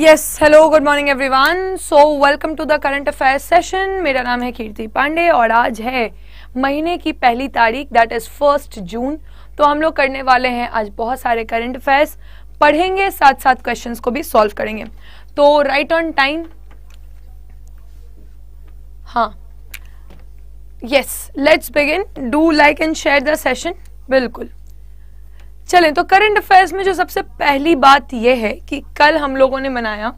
Yes hello good morning everyone so welcome to the current affair session मेरा नाम है कीर्ति पांडे और आज है महीने की पहली तारीख दैट इज फर्स्ट जून तो हम लोग करने वाले हैं आज बहुत सारे करंट अफेयर्स पढ़ेंगे साथ साथ क्वेश्चंस को भी सॉल्व करेंगे तो राइट ऑन टाइम हाँ yes let's begin do like and share the session बिल्कुल चलें तो करंट अफेयर्स में जो सबसे पहली बात यह है कि कल हम लोगों ने मनाया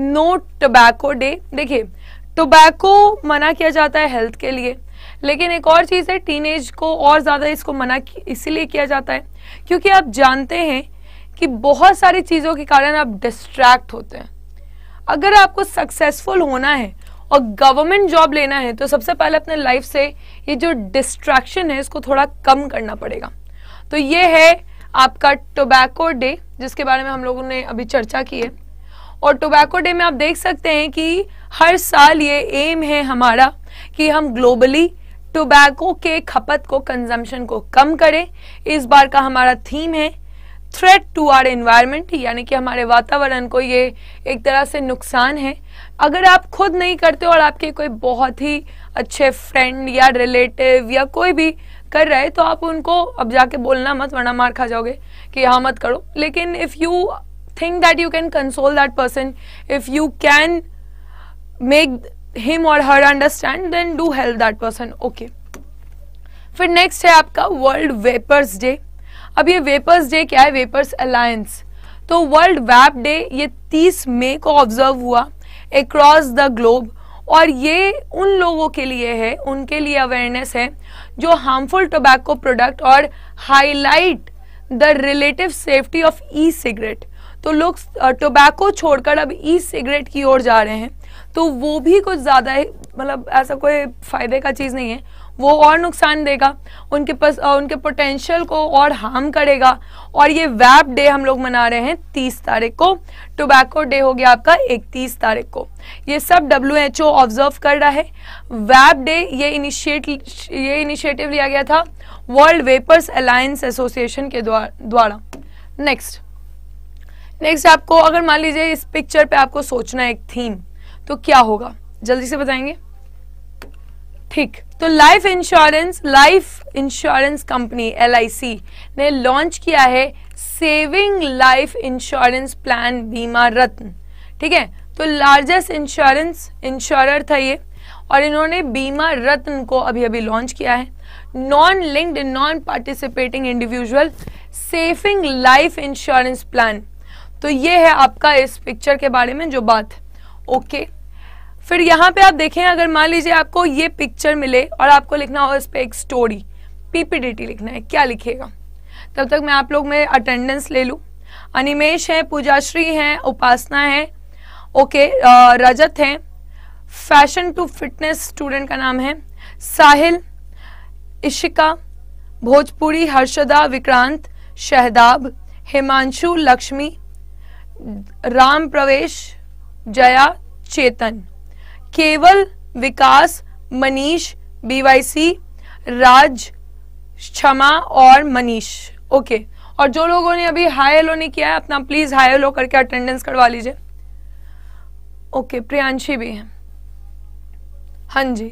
नो टोबैको डे देखिए टोबैको मना किया जाता है हेल्थ के लिए लेकिन एक और चीज़ है टीनेज को और ज़्यादा इसको मना इसीलिए किया जाता है क्योंकि आप जानते हैं कि बहुत सारी चीज़ों के कारण आप डिस्ट्रैक्ट होते हैं अगर आपको सक्सेसफुल होना है और गवर्नमेंट जॉब लेना है तो सबसे पहले अपने लाइफ से ये जो डिस्ट्रैक्शन है इसको थोड़ा कम करना पड़ेगा तो ये है आपका टोबैको डे जिसके बारे में हम लोगों ने अभी चर्चा की है और टोबैको डे में आप देख सकते हैं कि हर साल ये एम है हमारा कि हम ग्लोबली टोबैको के खपत को कंजम्पशन को कम करें इस बार का हमारा थीम है थ्रेट टू आर एनवायरमेंट यानी कि हमारे वातावरण को ये एक तरह से नुकसान है अगर आप खुद नहीं करते और आपके कोई बहुत ही अच्छे फ्रेंड या रिलेटिव या कोई भी कर रहे तो आप उनको अब जाके बोलना मत वरना मार खा जाओगे कि हाँ मत करो लेकिन if you think that you can console that person if you can make him or her understand then do help that person okay फिर नेक्स्ट है आपका वर्ल्ड वेपर्स डे अब ये वेपर्स डे क्या है वेपर्स अलायंस तो world vape day ये 30 मई को ऑब्जर्व हुआ अक्रॉस द ग्लोब और ये उन लोगों के लिए है उनके लिए अवेयरनेस है जो हार्मफुल टोबैको प्रोडक्ट और highlight the relative safety of e cigarette तो लोग टोबैको छोड़कर अब ई सिगरेट की ओर जा रहे हैं तो वो भी कुछ ज़्यादा मतलब ऐसा कोई फ़ायदे का चीज़ नहीं है वो और नुकसान देगा उनके पास उनके पोटेंशियल को और हार्म करेगा और ये वैप डे हम लोग मना रहे हैं तीस तारीख को टोबैको डे हो गया आपका इकतीस तारीख को ये सब डब्ल्यू एच ओ ऑब्जर्व कर रहा है वैप डे ये इनिशिएट ये इनिशिएटिव लिया गया था वर्ल्ड वेपर्स अलायंस एसोसिएशन के द्वारा नेक्स्ट नेक्स्ट आपको अगर मान लीजिए इस पिक्चर पे आपको सोचना है एक थीम तो क्या होगा जल्दी से बताएंगे ठीक तो life insurance life insurance company L ने लॉन्च किया है सेविंग लाइफ इंश्योरेंस प्लान बीमा रत्न ठीक है तो लार्जेस्ट इंश्योरेंस इंश्योरर था ये और इन्होंने बीमा रत्न को अभी अभी लॉन्च किया है non linked non participating individual saving life insurance plan तो ये है आपका इस पिक्चर के बारे में जो बात ओके okay. फिर यहाँ पे आप देखें अगर मान लीजिए आपको ये पिक्चर मिले और आपको लिखना हो इस पर एक स्टोरी पीपीडीटी लिखना है क्या लिखेगा तब तक मैं आप लोग में अटेंडेंस ले लूँ अनिमेश है पूजाश्री हैं उपासना है ओके रजत हैं फैशन टू फिटनेस स्टूडेंट का नाम है साहिल इशिका भोजपुरी हर्षदा विक्रांत शहदाब हिमांशु लक्ष्मी राम प्रवेश जया चेतन केवल विकास मनीष बीवाईसी राज क्षमा और मनीष ओके और जो लोगों ने अभी हाई एलो नहीं किया है अपना प्लीज हाई एलो करके अटेंडेंस करवा लीजिए ओके प्रियांशी भी है हाँ जी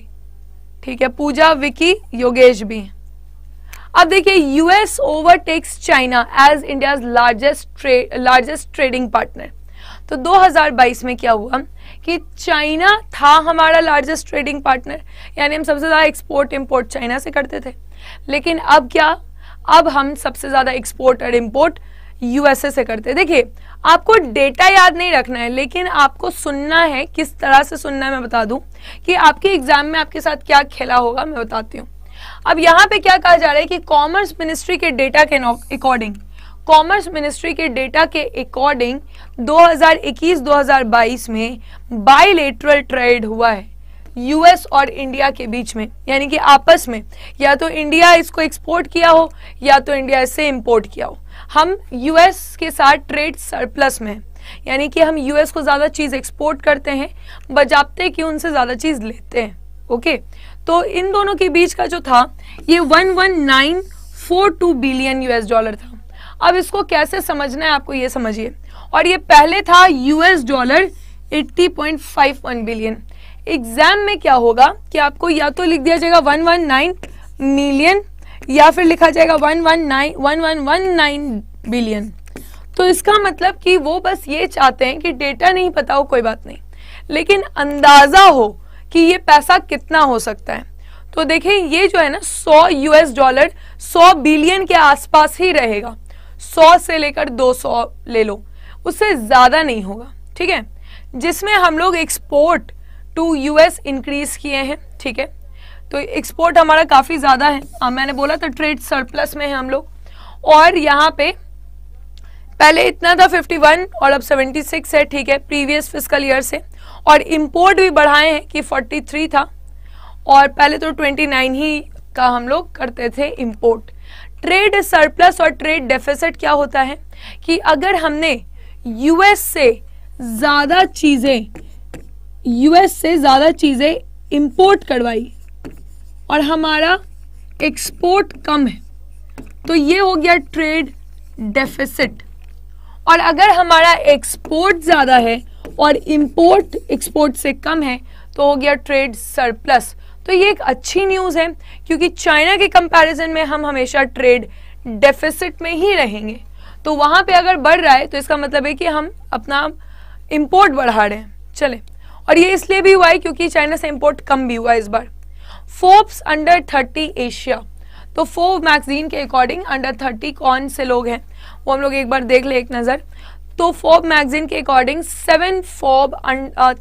ठीक है पूजा विकी योगेश भी है अब देखिए US overtakes China as India largest largest trading partner तो 2022 में क्या हुआ कि चाइना था हमारा लार्जेस्ट ट्रेडिंग पार्टनर यानी हम सबसे ज़्यादा एक्सपोर्ट इम्पोर्ट चाइना से करते थे लेकिन अब क्या अब हम सबसे ज़्यादा एक्सपोर्ट और इम्पोर्ट यूएसए से करते देखिए आपको डेटा याद नहीं रखना है लेकिन आपको सुनना है किस तरह से सुनना है मैं बता दूं कि आपके एग्जाम में आपके साथ क्या खेला होगा मैं बताती हूँ अब यहाँ पे क्या कहा जा रहा है कि कॉमर्स मिनिस्ट्री के डेटा के अकॉर्डिंग कॉमर्स मिनिस्ट्री के डेटा के अकॉर्डिंग 2021-2022 में बाइलेटरल ट्रेड हुआ है यूएस और इंडिया के बीच में यानी कि आपस में या तो इंडिया इसको एक्सपोर्ट किया हो या तो इंडिया इससे इंपोर्ट किया हो हम यूएस के साथ ट्रेड सरप्लस में यानी कि हम यूएस को ज़्यादा चीज़ एक्सपोर्ट करते हैं बजाबते कि उनसे ज़्यादा चीज़ लेते हैं ओके तो इन दोनों के बीच का जो था ये 11942 बिलियन यूएस डॉलर था अब इसको कैसे समझना है आपको ये समझिए और ये पहले था यूएस डॉलर 80.51 बिलियन एग्जाम में क्या होगा कि आपको या तो लिख दिया जाएगा 119 मिलियन या फिर लिखा जाएगा 119 1119 बिलियन तो इसका मतलब कि वो बस ये चाहते हैं कि डेटा नहीं पता हो कोई बात नहीं लेकिन अंदाजा हो कि ये पैसा कितना हो सकता है तो देखें ये जो है ना 100 यूएस डॉलर 100 बिलियन के आसपास ही रहेगा सौ से लेकर दो सौ ले लो उससे ज़्यादा नहीं होगा ठीक है जिसमें हम लोग एक्सपोर्ट टू यूएस इंक्रीज किए हैं ठीक है तो एक्सपोर्ट हमारा काफ़ी ज़्यादा है आ, मैंने बोला तो ट्रेड सरप्लस में है हम लोग और यहाँ पे पहले इतना था 51 और अब 76 है ठीक है प्रीवियस फिजिकल ईयर से और इम्पोर्ट भी बढ़ाए हैं कि 43 था और पहले तो 29 ही का हम लोग करते थे इम्पोर्ट ट्रेड सरप्लस और ट्रेड डेफिसिट क्या होता है कि अगर हमने यूएस से ज्यादा चीजें यूएस से ज्यादा चीजें इंपोर्ट करवाई और हमारा एक्सपोर्ट कम है तो ये हो गया ट्रेड डेफिसिट और अगर हमारा एक्सपोर्ट ज़्यादा है और इंपोर्ट एक्सपोर्ट से कम है तो हो गया ट्रेड सरप्लस तो ये एक अच्छी न्यूज़ है क्योंकि चाइना के कंपैरिजन में हम हमेशा ट्रेड डेफिसिट में ही रहेंगे तो वहाँ पे अगर बढ़ रहा है तो इसका मतलब है कि हम अपना इम्पोर्ट बढ़ा रहे हैं चले और ये इसलिए भी हुआ है क्योंकि चाइना से इम्पोर्ट कम भी हुआ इस बार फोर्ब्स अंडर थर्टी एशिया तो फोर्ब मैगजीन के अकॉर्डिंग अंडर थर्टी कौन से लोग हैं वो हम लोग एक बार देख ले एक नज़र तो फोर्ब मैगजीन के according seven Forbes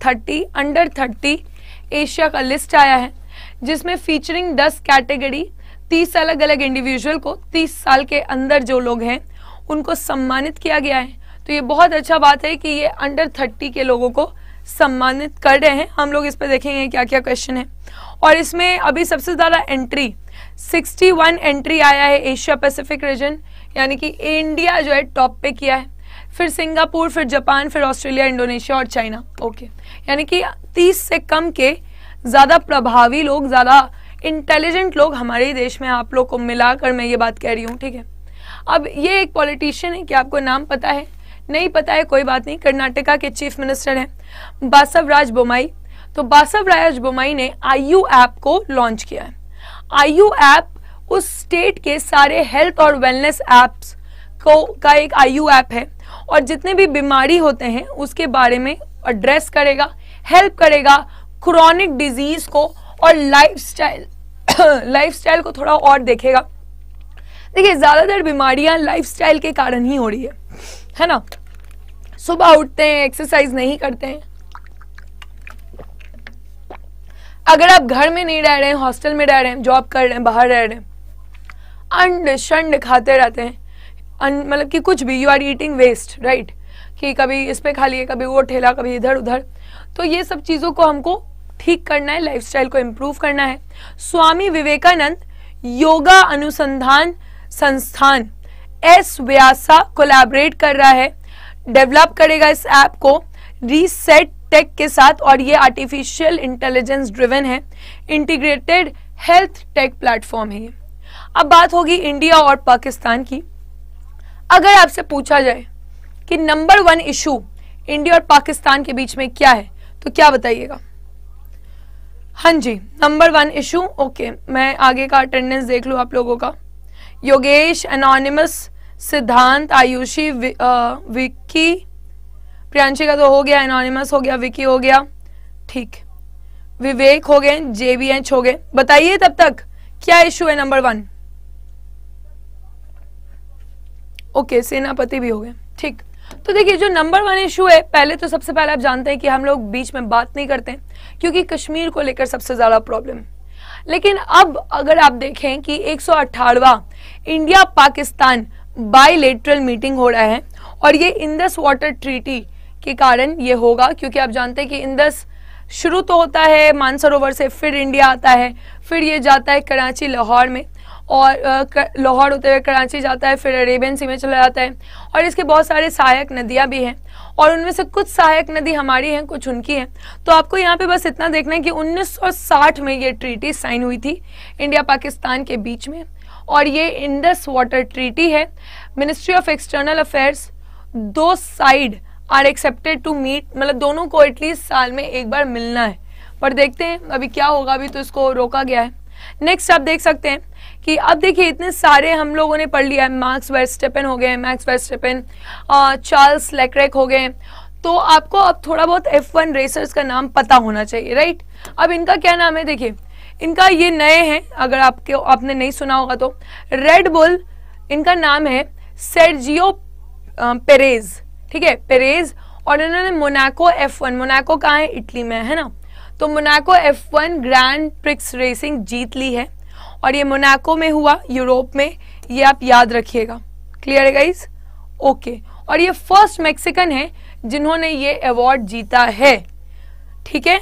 thirty under thirty Asia का लिस्ट आया है जिसमें फीचरिंग 10 कैटेगरी 30 अलग अलग इंडिविजुअल को 30 साल के अंदर जो लोग हैं उनको सम्मानित किया गया है तो ये बहुत अच्छा बात है कि ये अंडर 30 के लोगों को सम्मानित कर रहे हैं हम लोग इस पर देखेंगे क्या क्या क्वेश्चन है और इसमें अभी सबसे ज़्यादा एंट्री 61 एंट्री आया है एशिया पैसिफिक रीजन यानी कि इंडिया जो है टॉप पे किया है फिर सिंगापुर फिर जापान फिर ऑस्ट्रेलिया इंडोनेशिया और चाइना ओके यानी कि 30 से कम के ज़्यादा प्रभावी लोग ज़्यादा इंटेलिजेंट लोग हमारे देश में आप लोग को मिलाकर मैं ये बात कह रही हूँ ठीक है अब ये एक पॉलिटिशियन है कि आपको नाम पता है नहीं पता है कोई बात नहीं कर्नाटका के चीफ मिनिस्टर हैं बासव राज बोमाई तो बासव राज बोमाई ने आई ऐप को लॉन्च किया है आई ऐप उस स्टेट के सारे हेल्थ और वेलनेस ऐप्स को का एक आई ऐप है और जितने भी बीमारी होते हैं उसके बारे में एड्रेस करेगा हेल्प करेगा क्रॉनिक डिजीज को और लाइफस्टाइल लाइफस्टाइल को थोड़ा और देखेगा देखिए ज़्यादातर बीमारियां लाइफस्टाइल के कारण ही हो रही है है ना सुबह उठते हैं एक्सरसाइज नहीं करते हैं अगर आप घर में नहीं रह रहे हैं हॉस्टल में रह रहे हैं जॉब कर रहे हैं बाहर रह रहे हैं अंड शंड खाते रहते हैं मतलब कि कुछ भी you are eating waste right कि कभी इस पे खा लिए कभी वो ठेला कभी इधर उधर तो ये सब चीज़ों को हमको ठीक करना है लाइफस्टाइल को इम्प्रूव करना है स्वामी विवेकानंद योगा अनुसंधान संस्थान एस व्यासा कोलैबोरेट कर रहा है डेवलप करेगा इस ऐप को रीसेट टेक के साथ और ये आर्टिफिशियल इंटेलिजेंस ड्रिवन है इंटीग्रेटेड हेल्थ टेक प्लेटफॉर्म है अब बात होगी इंडिया और पाकिस्तान की अगर आपसे पूछा जाए कि नंबर वन इशू इंडिया और पाकिस्तान के बीच में क्या है तो क्या बताइएगा हाँ जी नंबर वन इशू ओके मैं आगे का अटेंडेंस देख लूँ आप लोगों का योगेश अनोनिमस सिद्धांत आयुषी विक्की प्रियांशी का तो हो गया एनोनिमस हो गया विकी हो गया ठीक विवेक हो गए जेबीएच हो गए बताइए तब तक क्या इशू है नंबर वन ओके सेनापति भी हो गए ठीक तो देखिए जो नंबर वन इशू है पहले तो सबसे पहले आप जानते हैं कि हम लोग बीच में बात नहीं करते क्योंकि कश्मीर को लेकर सबसे ज्यादा प्रॉब्लम लेकिन अब अगर आप देखें कि एक इंडिया पाकिस्तान बाइलेटरल मीटिंग हो रहा है और ये इंदस वाटर ट्रीटी के कारण ये होगा क्योंकि आप जानते हैं कि इंदस शुरू तो होता है मानसरोवर से फिर इंडिया आता है फिर ये जाता है कराची लाहौर में और लाहौर होते हुए कराची जाता है फिर अरेबियन सी में चला जाता है और इसके बहुत सारे सहायक नदियाँ भी हैं और उनमें से कुछ सहायक नदी हमारी हैं कुछ उनकी हैं तो आपको यहाँ पे बस इतना देखना है कि 1960 में ये ट्रीटी साइन हुई थी इंडिया पाकिस्तान के बीच में और ये इंडस वाटर ट्रीटी है मिनिस्ट्री ऑफ एक्सटर्नल अफेयर्स दो side are accepted to meet मतलब दोनों को एटलीस्ट साल में एक बार मिलना है पर देखते हैं अभी क्या होगा अभी तो इसको रोका गया है नेक्स्ट आप देख सकते हैं कि अब देखिए इतने सारे हम लोगों ने पढ़ लिया है मार्क्स वेस्टेपन हो गए मैक्स वेस्टेपन चार्ल्स लेक्रेक हो गए तो आपको अब थोड़ा बहुत एफ वन रेसर्स का नाम पता होना चाहिए राइट अब इनका क्या नाम है देखिए इनका ये नए हैं अगर आपके आपने नहीं सुना होगा तो रेड बुल इनका नाम है सेर्जियो पेरेज ठीक है पेरेज और इन्होंने मोनाको एफ वन मोनाको कहाँ है इटली में है ना तो Monaco one grand prix racing जीत ली है और ये मोनाको में हुआ यूरोप में ये आप याद रखिएगा क्लियर है गाइज ओके और ये फर्स्ट मैक्सिकन है जिन्होंने ये अवार्ड जीता है ठीक है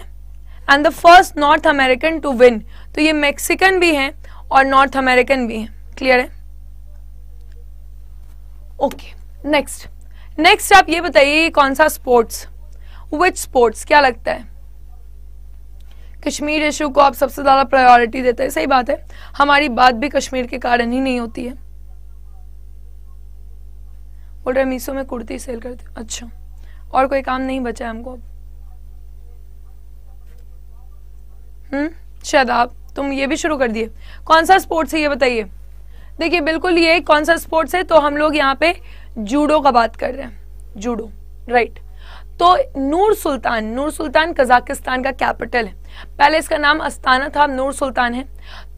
and the first North American to win तो ये मैक्सिकन भी हैं और नॉर्थ अमेरिकन भी हैं क्लियर है ओके नेक्स्ट नेक्स्ट आप ये बताइए कौन सा स्पोर्ट्स विच स्पोर्ट्स क्या लगता है कश्मीर इशू को आप सबसे ज़्यादा प्रायोरिटी देते हैं सही बात है हमारी बात भी कश्मीर के कारण ही नहीं होती है बोल रहे मीसो में कुर्ती सेल करते अच्छा और कोई काम नहीं बचा है हमको अब हम्म शायद आप तुम ये भी शुरू कर दिए कौन सा स्पोर्ट्स है ये बताइए देखिए बिल्कुल ये कौन सा स्पोर्ट्स है तो हम लोग यहाँ पे जूडो का बात कर रहे हैं जूडो राइट तो नूर सुल्तान नूर सुल्तान कजाकिस्तान का कैपिटल है पहले इसका नाम अस्ताना था नूर सुल्तान है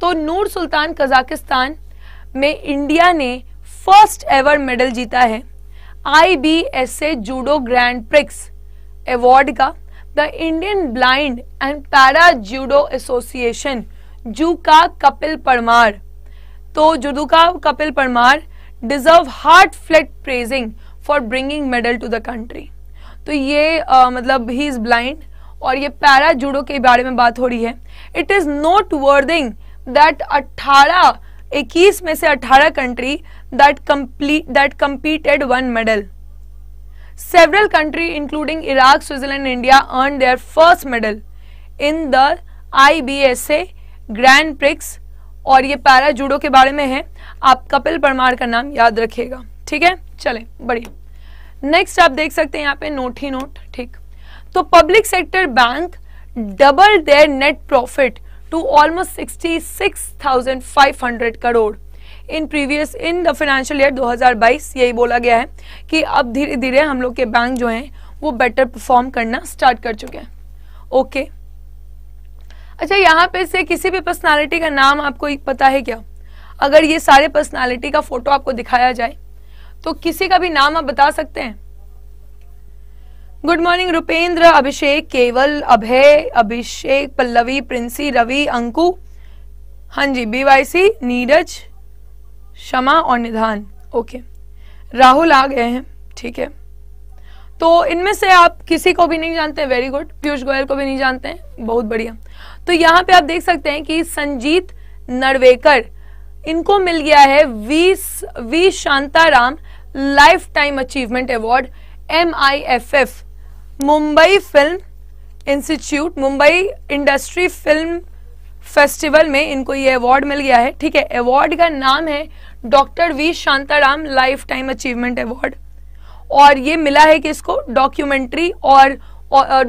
तो नूर सुल्तान कजाकिस्तान में इंडिया ने फर्स्ट एवर मेडल जीता है I B S A judo grand prix award का the Indian blind and para judo association जू का कपिल परमार तो जुडू का Kapil Parmar deserve heart felt praising for bringing medal to the country तो ये आ, मतलब ही इज़ ब्लाइंड और ये पैरा जूडो के बारे में बात हो रही है it is noteworthy that अट्ठारह इक्कीस में से अट्ठारह country that complete that competed won medal several country including Iraq Switzerland India earn their first medal in the I B S A grand prix और ये पैरा जूडो के बारे में है आप कपिल परमार का नाम याद रखिएगा ठीक है चले बढ़िया नेक्स्ट आप देख सकते हैं यहाँ पे नोट ही नोट ठीक तो public sector bank double their net profit to almost hundred crore in previous in the financial year 2022 यही बोला गया है कि अब धीरे धीरे हम लोग के बैंक जो हैं वो बेटर परफॉर्म करना स्टार्ट कर चुके हैं ओके okay. अच्छा यहाँ पे से किसी भी पर्सनालिटी का नाम आपको पता है क्या अगर ये सारे पर्सनालिटी का फोटो आपको दिखाया जाए तो किसी का भी नाम आप बता सकते हैं गुड मॉर्निंग रुपेंद्र अभिषेक केवल अभय अभिषेक पल्लवी प्रिंसी रवि अंकु हाँ जी बीवाईसी नीरज क्षमा और निधान ओके राहुल आ गए हैं ठीक है तो इनमें से आप किसी को भी नहीं जानते वेरी गुड पीयूष गोयल को भी नहीं जानते हैं बहुत बढ़िया तो यहाँ पे आप देख सकते हैं कि संजीत नरवेकर इनको मिल गया है V V Shantaram lifetime achievement award M Mumbai film institute Mumbai industry film festival में इनको ये अवार्ड मिल गया है ठीक है अवार्ड का नाम है doctor V Shantaram lifetime achievement award और ये मिला है कि इसको डॉक्यूमेंट्री और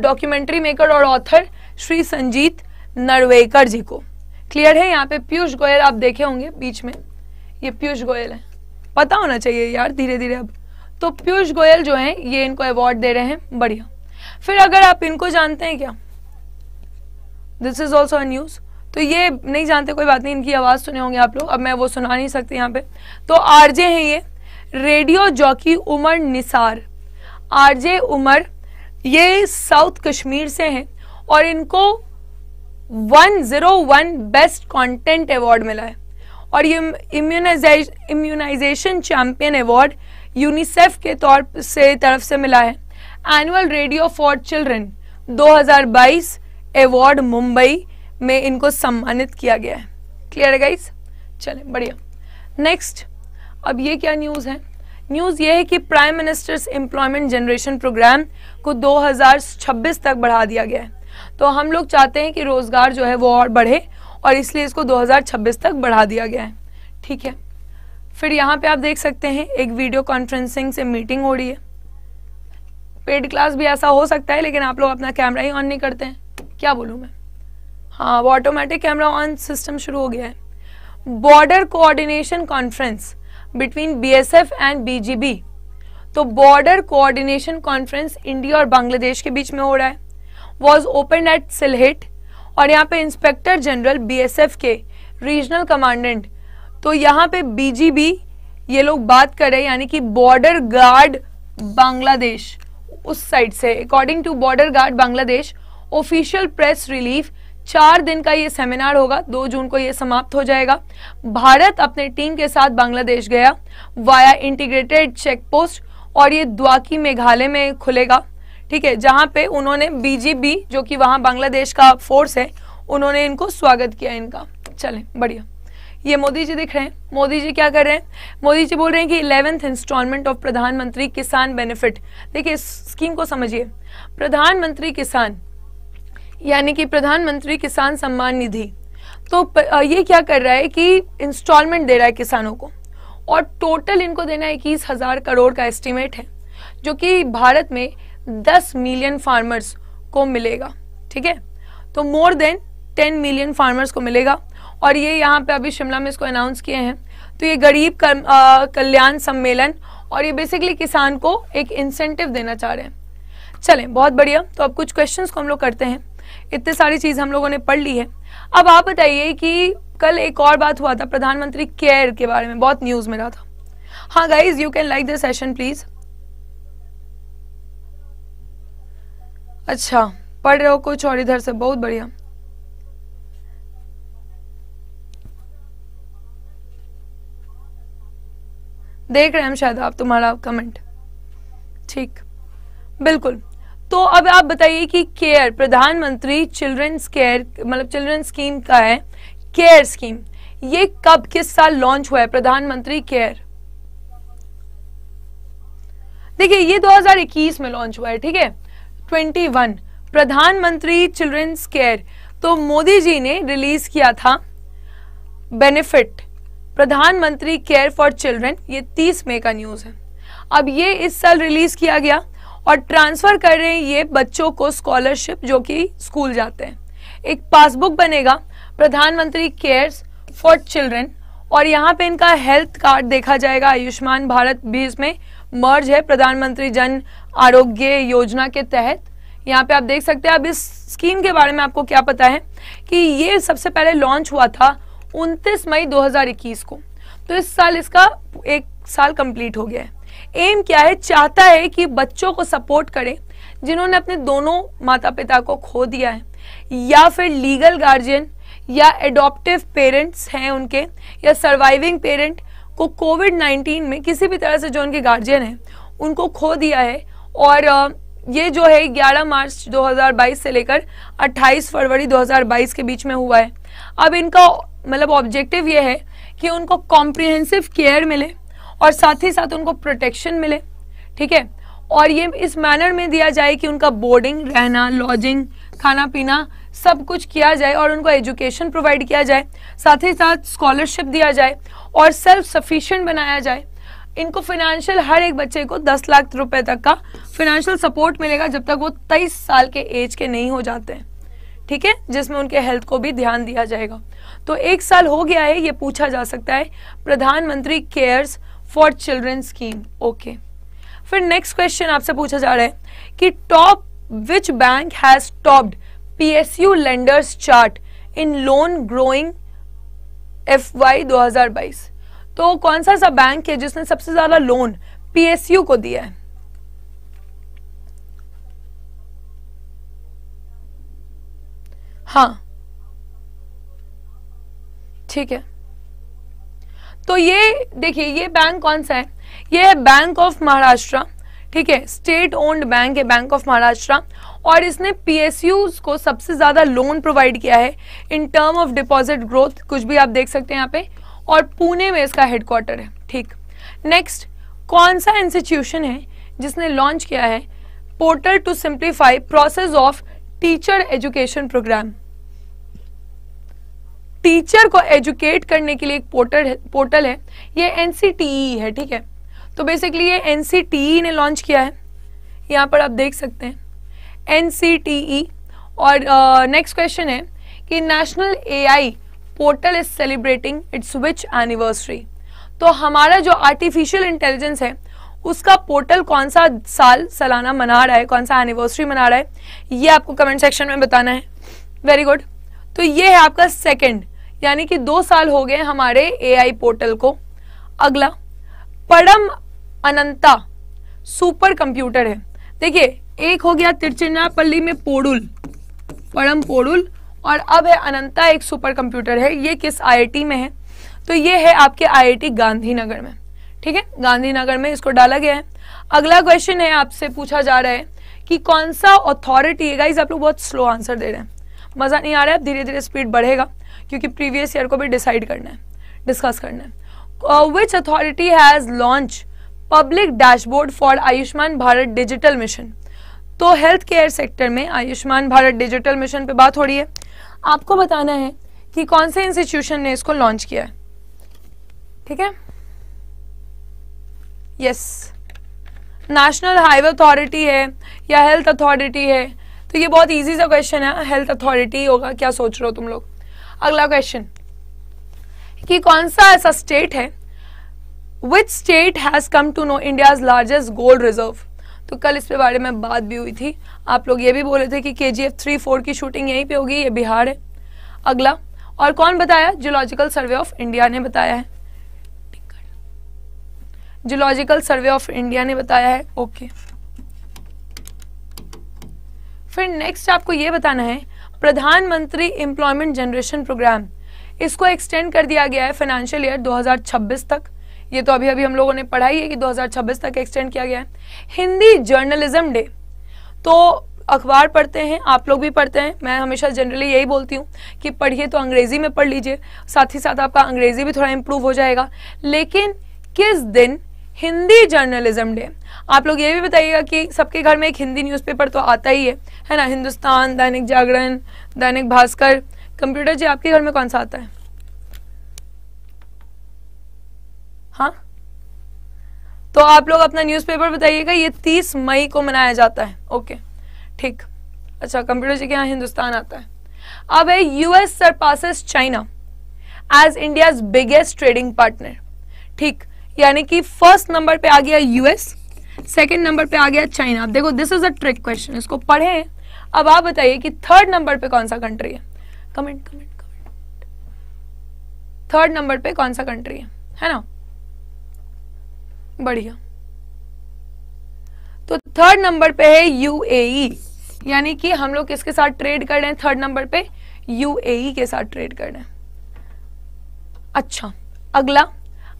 डॉक्यूमेंट्री मेकर और ऑथर श्री संजीत नरवेकर जी को क्लियर है यहाँ पे पीयूष गोयल आप देखे होंगे बीच में ये पीयूष गोयल है पता होना चाहिए यार धीरे धीरे अब तो पीयूष गोयल जो हैं ये इनको अवार्ड दे रहे हैं बढ़िया फिर अगर आप इनको जानते हैं क्या दिस इज ऑल्सो न्यूज़ तो ये नहीं जानते कोई बात नहीं इनकी आवाज़ सुने होंगे आप लोग अब मैं वो सुना नहीं सकती यहाँ पे तो आरजे हैं ये radio jockey Umar Nisar RJ Umar ये साउथ कश्मीर से हैं और इनको 101 बेस्ट कंटेंट अवार्ड मिला है और ये immunization immunization champion award UNICEF के तौर से तरफ से मिला है annual radio for children 2022 award Mumbai में इनको सम्मानित किया गया है क्लियर है गाइस चलें बढ़िया नेक्स्ट अब ये क्या न्यूज़ है न्यूज़ ये है कि prime ministers employment generation programme को 2026 तक बढ़ा दिया गया है तो हम लोग चाहते हैं कि रोज़गार जो है वो और बढ़े और इसलिए इसको 2026 तक बढ़ा दिया गया है ठीक है फिर यहाँ पे आप देख सकते हैं एक वीडियो कॉन्फ्रेंसिंग से मीटिंग हो रही है पेड क्लास भी ऐसा हो सकता है लेकिन आप लोग अपना कैमरा ही ऑन नहीं करते हैं क्या बोलूँ मैं हाँ वो ऑटोमेटिक कैमरा ऑन सिस्टम शुरू हो गया है border coordination conference between BSF and BGB तो बॉर्डर कोऑर्डिनेशन कॉन्फ्रेंस इंडिया और बांग्लादेश के बीच में हो रहा है वॉज ओपन एट सिलहेट और यहाँ पे इंस्पेक्टर जनरल बीएसएफ के रीजनल कमांडेंट तो यहाँ पे बीजीबी ये लोग बात कर रहे हैं यानी कि बॉर्डर गार्ड बांग्लादेश उस साइड से according to border guard Bangladesh official press relief चार दिन का ये सेमिनार होगा दो जून को ये समाप्त हो जाएगा भारत अपने टीम के साथ बांग्लादेश गया वाया इंटीग्रेटेड चेक पोस्ट और ये द्वाकी मेघालय में खुलेगा ठीक है जहां पे उन्होंने बीजीबी जो कि वहां बांग्लादेश का फोर्स है उन्होंने इनको स्वागत किया इनका चले बढ़िया ये मोदी जी दिख रहे हैं मोदी जी क्या कर रहे हैं मोदी जी बोल रहे हैं कि इलेवेंथ इंस्टॉलमेंट ऑफ प्रधानमंत्री किसान बेनिफिट देखिए स्कीम को समझिए प्रधानमंत्री किसान यानी कि प्रधानमंत्री किसान सम्मान निधि तो ये क्या कर रहा है कि इंस्टॉलमेंट दे रहा है किसानों को और टोटल इनको देना इक्कीस हजार करोड़ का एस्टिमेट है जो कि भारत में 10 मिलियन फार्मर्स को मिलेगा ठीक है तो मोर देन 10 मिलियन फार्मर्स को मिलेगा और ये यहाँ पे अभी शिमला में इसको अनाउंस किए हैं तो ये गरीब कल्याण सम्मेलन और ये बेसिकली किसान को एक इंसेंटिव देना चाह रहे हैं चलें बहुत बढ़िया तो अब कुछ क्वेश्चन को हम लोग करते हैं इतने सारी चीज़ हम लोगों ने पढ़ ली है अब आप बताइए कि कल एक और बात हुआ था प्रधानमंत्री केयर के बारे में बहुत न्यूज़ में रहा था हाँ guys you can like the session please अच्छा पढ़ रहे हो कुछ और इधर से बहुत बढ़िया देख रहे हैं हम शायद आप तुम्हारा कमेंट ठीक बिल्कुल तो अब आप बताइए कि केयर प्रधानमंत्री चिल्ड्रंस केयर मतलब चिल्ड्रन स्कीम का है केयर स्कीम ये कब किस साल लॉन्च हुआ है प्रधानमंत्री केयर देखिए ये 2021 में लॉन्च हुआ है ठीक है 2021 प्रधानमंत्री चिल्ड्रंस केयर तो मोदी जी ने रिलीज किया था बेनिफिट प्रधानमंत्री केयर फॉर चिल्ड्रन ये 30 मई का न्यूज है अब ये इस साल रिलीज किया गया और ट्रांसफर कर रहे हैं ये बच्चों को स्कॉलरशिप जो कि स्कूल जाते हैं एक पासबुक बनेगा प्रधानमंत्री केयर फॉर चिल्ड्रन और यहाँ पे इनका हेल्थ कार्ड देखा जाएगा आयुष्मान भारत बीस में मर्ज है प्रधानमंत्री जन आरोग्य योजना के तहत यहाँ पे आप देख सकते हैं अब इस स्कीम के बारे में आपको क्या पता है कि ये सबसे पहले लॉन्च हुआ था 29 मई 2021 को तो इस साल इसका एक साल कंप्लीट हो गया है एम क्या है चाहता है कि बच्चों को सपोर्ट करें जिन्होंने अपने दोनों माता पिता को खो दिया है या फिर लीगल गार्जियन या एडॉप्टिव पेरेंट्स हैं उनके या सर्वाइविंग पेरेंट को कोविड नाइन्टीन में किसी भी तरह से जो उनके गार्जियन है उनको खो दिया है और ये जो है 11 मार्च 2022 से लेकर 28 फरवरी 2022 के बीच में हुआ है अब इनका मतलब ऑब्जेक्टिव ये है कि उनको कॉम्प्रिहेंसिव केयर मिले और साथ ही साथ उनको प्रोटेक्शन मिले ठीक है और ये इस मैनर में दिया जाए कि उनका बोर्डिंग रहना लॉजिंग खाना पीना सब कुछ किया जाए और उनको एजुकेशन प्रोवाइड किया जाए साथ ही साथ स्कॉलरशिप दिया जाए और सेल्फ सफिशिएंट बनाया जाए इनको फिनेंशियल हर एक बच्चे को 10 लाख रुपए तक का फिनेंशियल सपोर्ट मिलेगा जब तक वो तेईस साल के एज के नहीं हो जाते हैं ठीक है जिसमें उनके हेल्थ को भी ध्यान दिया जाएगा तो एक साल हो गया है ये पूछा जा सकता है प्रधानमंत्री cares for children scheme okay फिर नेक्स्ट क्वेश्चन आपसे पूछा जा रहा है कि top which bank has topped PSU lenders chart in loan growing F Y दो तो कौन सा सा बैंक है जिसने सबसे ज्यादा लोन PSU को दिया है हाँ ठीक है तो ये देखिए ये बैंक कौन सा है ये है बैंक ऑफ महाराष्ट्र ठीक है स्टेट ओन्ड बैंक है बैंक ऑफ महाराष्ट्र और इसने पीएसयूज को सबसे ज़्यादा लोन प्रोवाइड किया है in term of deposit growth कुछ भी आप देख सकते हैं यहाँ पे और पुणे में इसका हेडक्वार्टर है ठीक नेक्स्ट कौन सा इंस्टीट्यूशन है जिसने लॉन्च किया है portal to simplify process of teacher education programme teacher को एजुकेट करने के लिए एक पोर्टल है पोर्टल है ये एन e है ठीक है तो बेसिकली ये एन e ने लॉन्च किया है यहाँ पर आप देख सकते हैं एन e. और नेक्स्ट uh, क्वेश्चन है कि national AI portal is celebrating its which anniversary तो हमारा जो आर्टिफिशियल इंटेलिजेंस है उसका पोर्टल कौन सा साल सालाना मना रहा है कौन सा एनिवर्सरी मना रहा है ये आपको कमेंट सेक्शन में बताना है वेरी गुड तो ये है आपका सेकंड यानी कि दो साल हो गए हमारे एआई पोर्टल को अगला पड़म अनंता सुपर कंप्यूटर है देखिए एक हो गया तिरचिनापल्ली में पोडुल परम पोडुल और अब है अनंता एक सुपर कंप्यूटर है ये किस आईआईटी में है तो ये है आपके आईआईटी गांधीनगर में ठीक है गांधीनगर में इसको डाला गया है अगला क्वेश्चन है आपसे पूछा जा रहा है कि कौन सा अथॉरिटी है आप लोग बहुत स्लो आंसर दे रहे हैं मज़ा नहीं आ रहा है धीरे धीरे स्पीड बढ़ेगा क्योंकि प्रीवियस ईयर को भी डिसाइड करना है डिस्कस करना है which authority has launch public dashboard for Ayushman Bharat digital mission तो हेल्थ केयर सेक्टर में आयुष्मान भारत डिजिटल मिशन पे बात हो रही है आपको बताना है कि कौन से इंस्टीट्यूशन ने इसको लॉन्च किया है ठीक है यस नेशनल हाईवे अथॉरिटी है या हेल्थ अथॉरिटी है तो ये बहुत इजी सा क्वेश्चन है हेल्थ अथॉरिटी होगा क्या सोच रहे हो तुम लोग अगला क्वेश्चन कि कौन सा ऐसा स्टेट है which state has come to know India's largest gold reserve तो कल इस बारे में बात भी हुई थी आप लोग ये भी बोले थे कि के जी एफ थ्री फोर की शूटिंग यहीं पे होगी ये बिहार है अगला और कौन बताया जियोलॉजिकल सर्वे ऑफ इंडिया ने बताया है जियोलॉजिकल सर्वे ऑफ इंडिया ने बताया है ओके फिर नेक्स्ट आपको ये बताना है प्रधानमंत्री एम्प्लॉयमेंट जनरेशन प्रोग्राम इसको एक्सटेंड कर दिया गया है फाइनेंशियल ईयर 2026 तक ये तो अभी अभी हम लोगों ने पढ़ाई है कि 2026 तक एक्सटेंड किया गया है हिंदी जर्नलिज्म डे तो अखबार पढ़ते हैं आप लोग भी पढ़ते हैं मैं हमेशा जनरली यही बोलती हूँ कि पढ़िए तो अंग्रेजी में पढ़ लीजिए साथ ही साथ आपका अंग्रेजी भी थोड़ा इम्प्रूव हो जाएगा लेकिन किस दिन हिंदी जर्नलिज्म डे आप लोग ये भी बताइएगा कि सबके घर में एक हिंदी न्यूज़पेपर तो आता ही है है ना हिंदुस्तान दैनिक जागरण दैनिक भास्कर कंप्यूटर जी आपके घर में कौन सा आता है तो आप लोग अपना न्यूज़पेपर बताइएगा ये तीस मई को मनाया जाता है ओके ठीक अच्छा कंप्यूटर जी के यहाँ हिंदुस्तान आता है अब है US surpasses China as India biggest trading partner ठीक यानी कि फर्स्ट नंबर पे आ गया यूएस सेकेंड नंबर पे आ गया चाइना अब देखो this is a trick question इसको पढ़े अब आप बताइए कि थर्ड नंबर पे कौन सा कंट्री है comment comment comment third number पे कौन सा कंट्री है है ना बढ़िया तो थर्ड नंबर पे है यूएई e। यानी कि हम लोग किसके साथ ट्रेड कर रहे हैं थर्ड नंबर पे यूएई e के साथ ट्रेड कर रहे हैं अच्छा अगला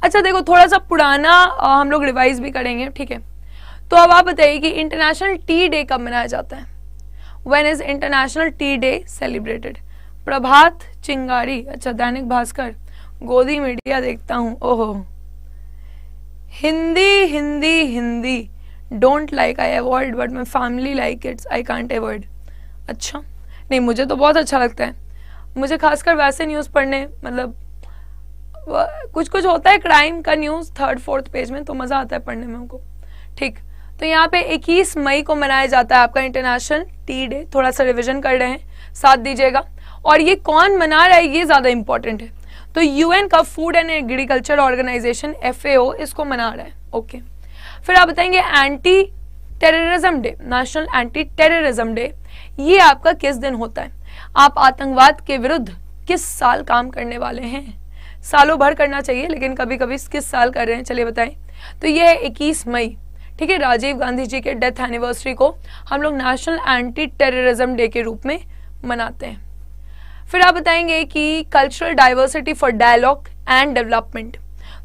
अच्छा देखो थोड़ा सा पुराना आ, हम लोग रिवाइज भी करेंगे ठीक है तो अब आप बताइए कि इंटरनेशनल टी डे कब मनाया जाता है when is international tea day celebrated Prabhat Chingari अच्छा दैनिक भास्कर गोदी मीडिया देखता हूँ ओहो Hindi Hindi Hindi don't like I avoid but my family like its I can't avoid अच्छा नहीं मुझे तो बहुत अच्छा लगता है मुझे खासकर वैसे न्यूज़ पढ़ने मतलब कुछ कुछ होता है क्राइम का न्यूज़ थर्ड फोर्थ पेज में तो मज़ा आता है पढ़ने में उनको ठीक तो यहाँ पे 21 मई को मनाया जाता है आपका इंटरनेशनल टी डे थोड़ा सा रिविजन कर रहे हैं साथ दीजिएगा और ये कौन मना रहा है ये ज़्यादा इंपॉर्टेंट है तो यूएन का food and agriculture organization FAO इसको मना रहा है ओके फिर आप बताएंगे anti terrorism day national anti terrorism day ये आपका किस दिन होता है आप आतंकवाद के विरुद्ध किस साल काम करने वाले हैं सालों भर करना चाहिए लेकिन कभी कभी किस साल कर रहे हैं चलिए बताएं तो ये है इक्कीस मई ठीक है राजीव गांधी जी के डेथ एनिवर्सरी को हम लोग नेशनल एंटी टेररिज्म डे के रूप में मनाते हैं फिर आप बताएंगे कि cultural diversity for dialogue and development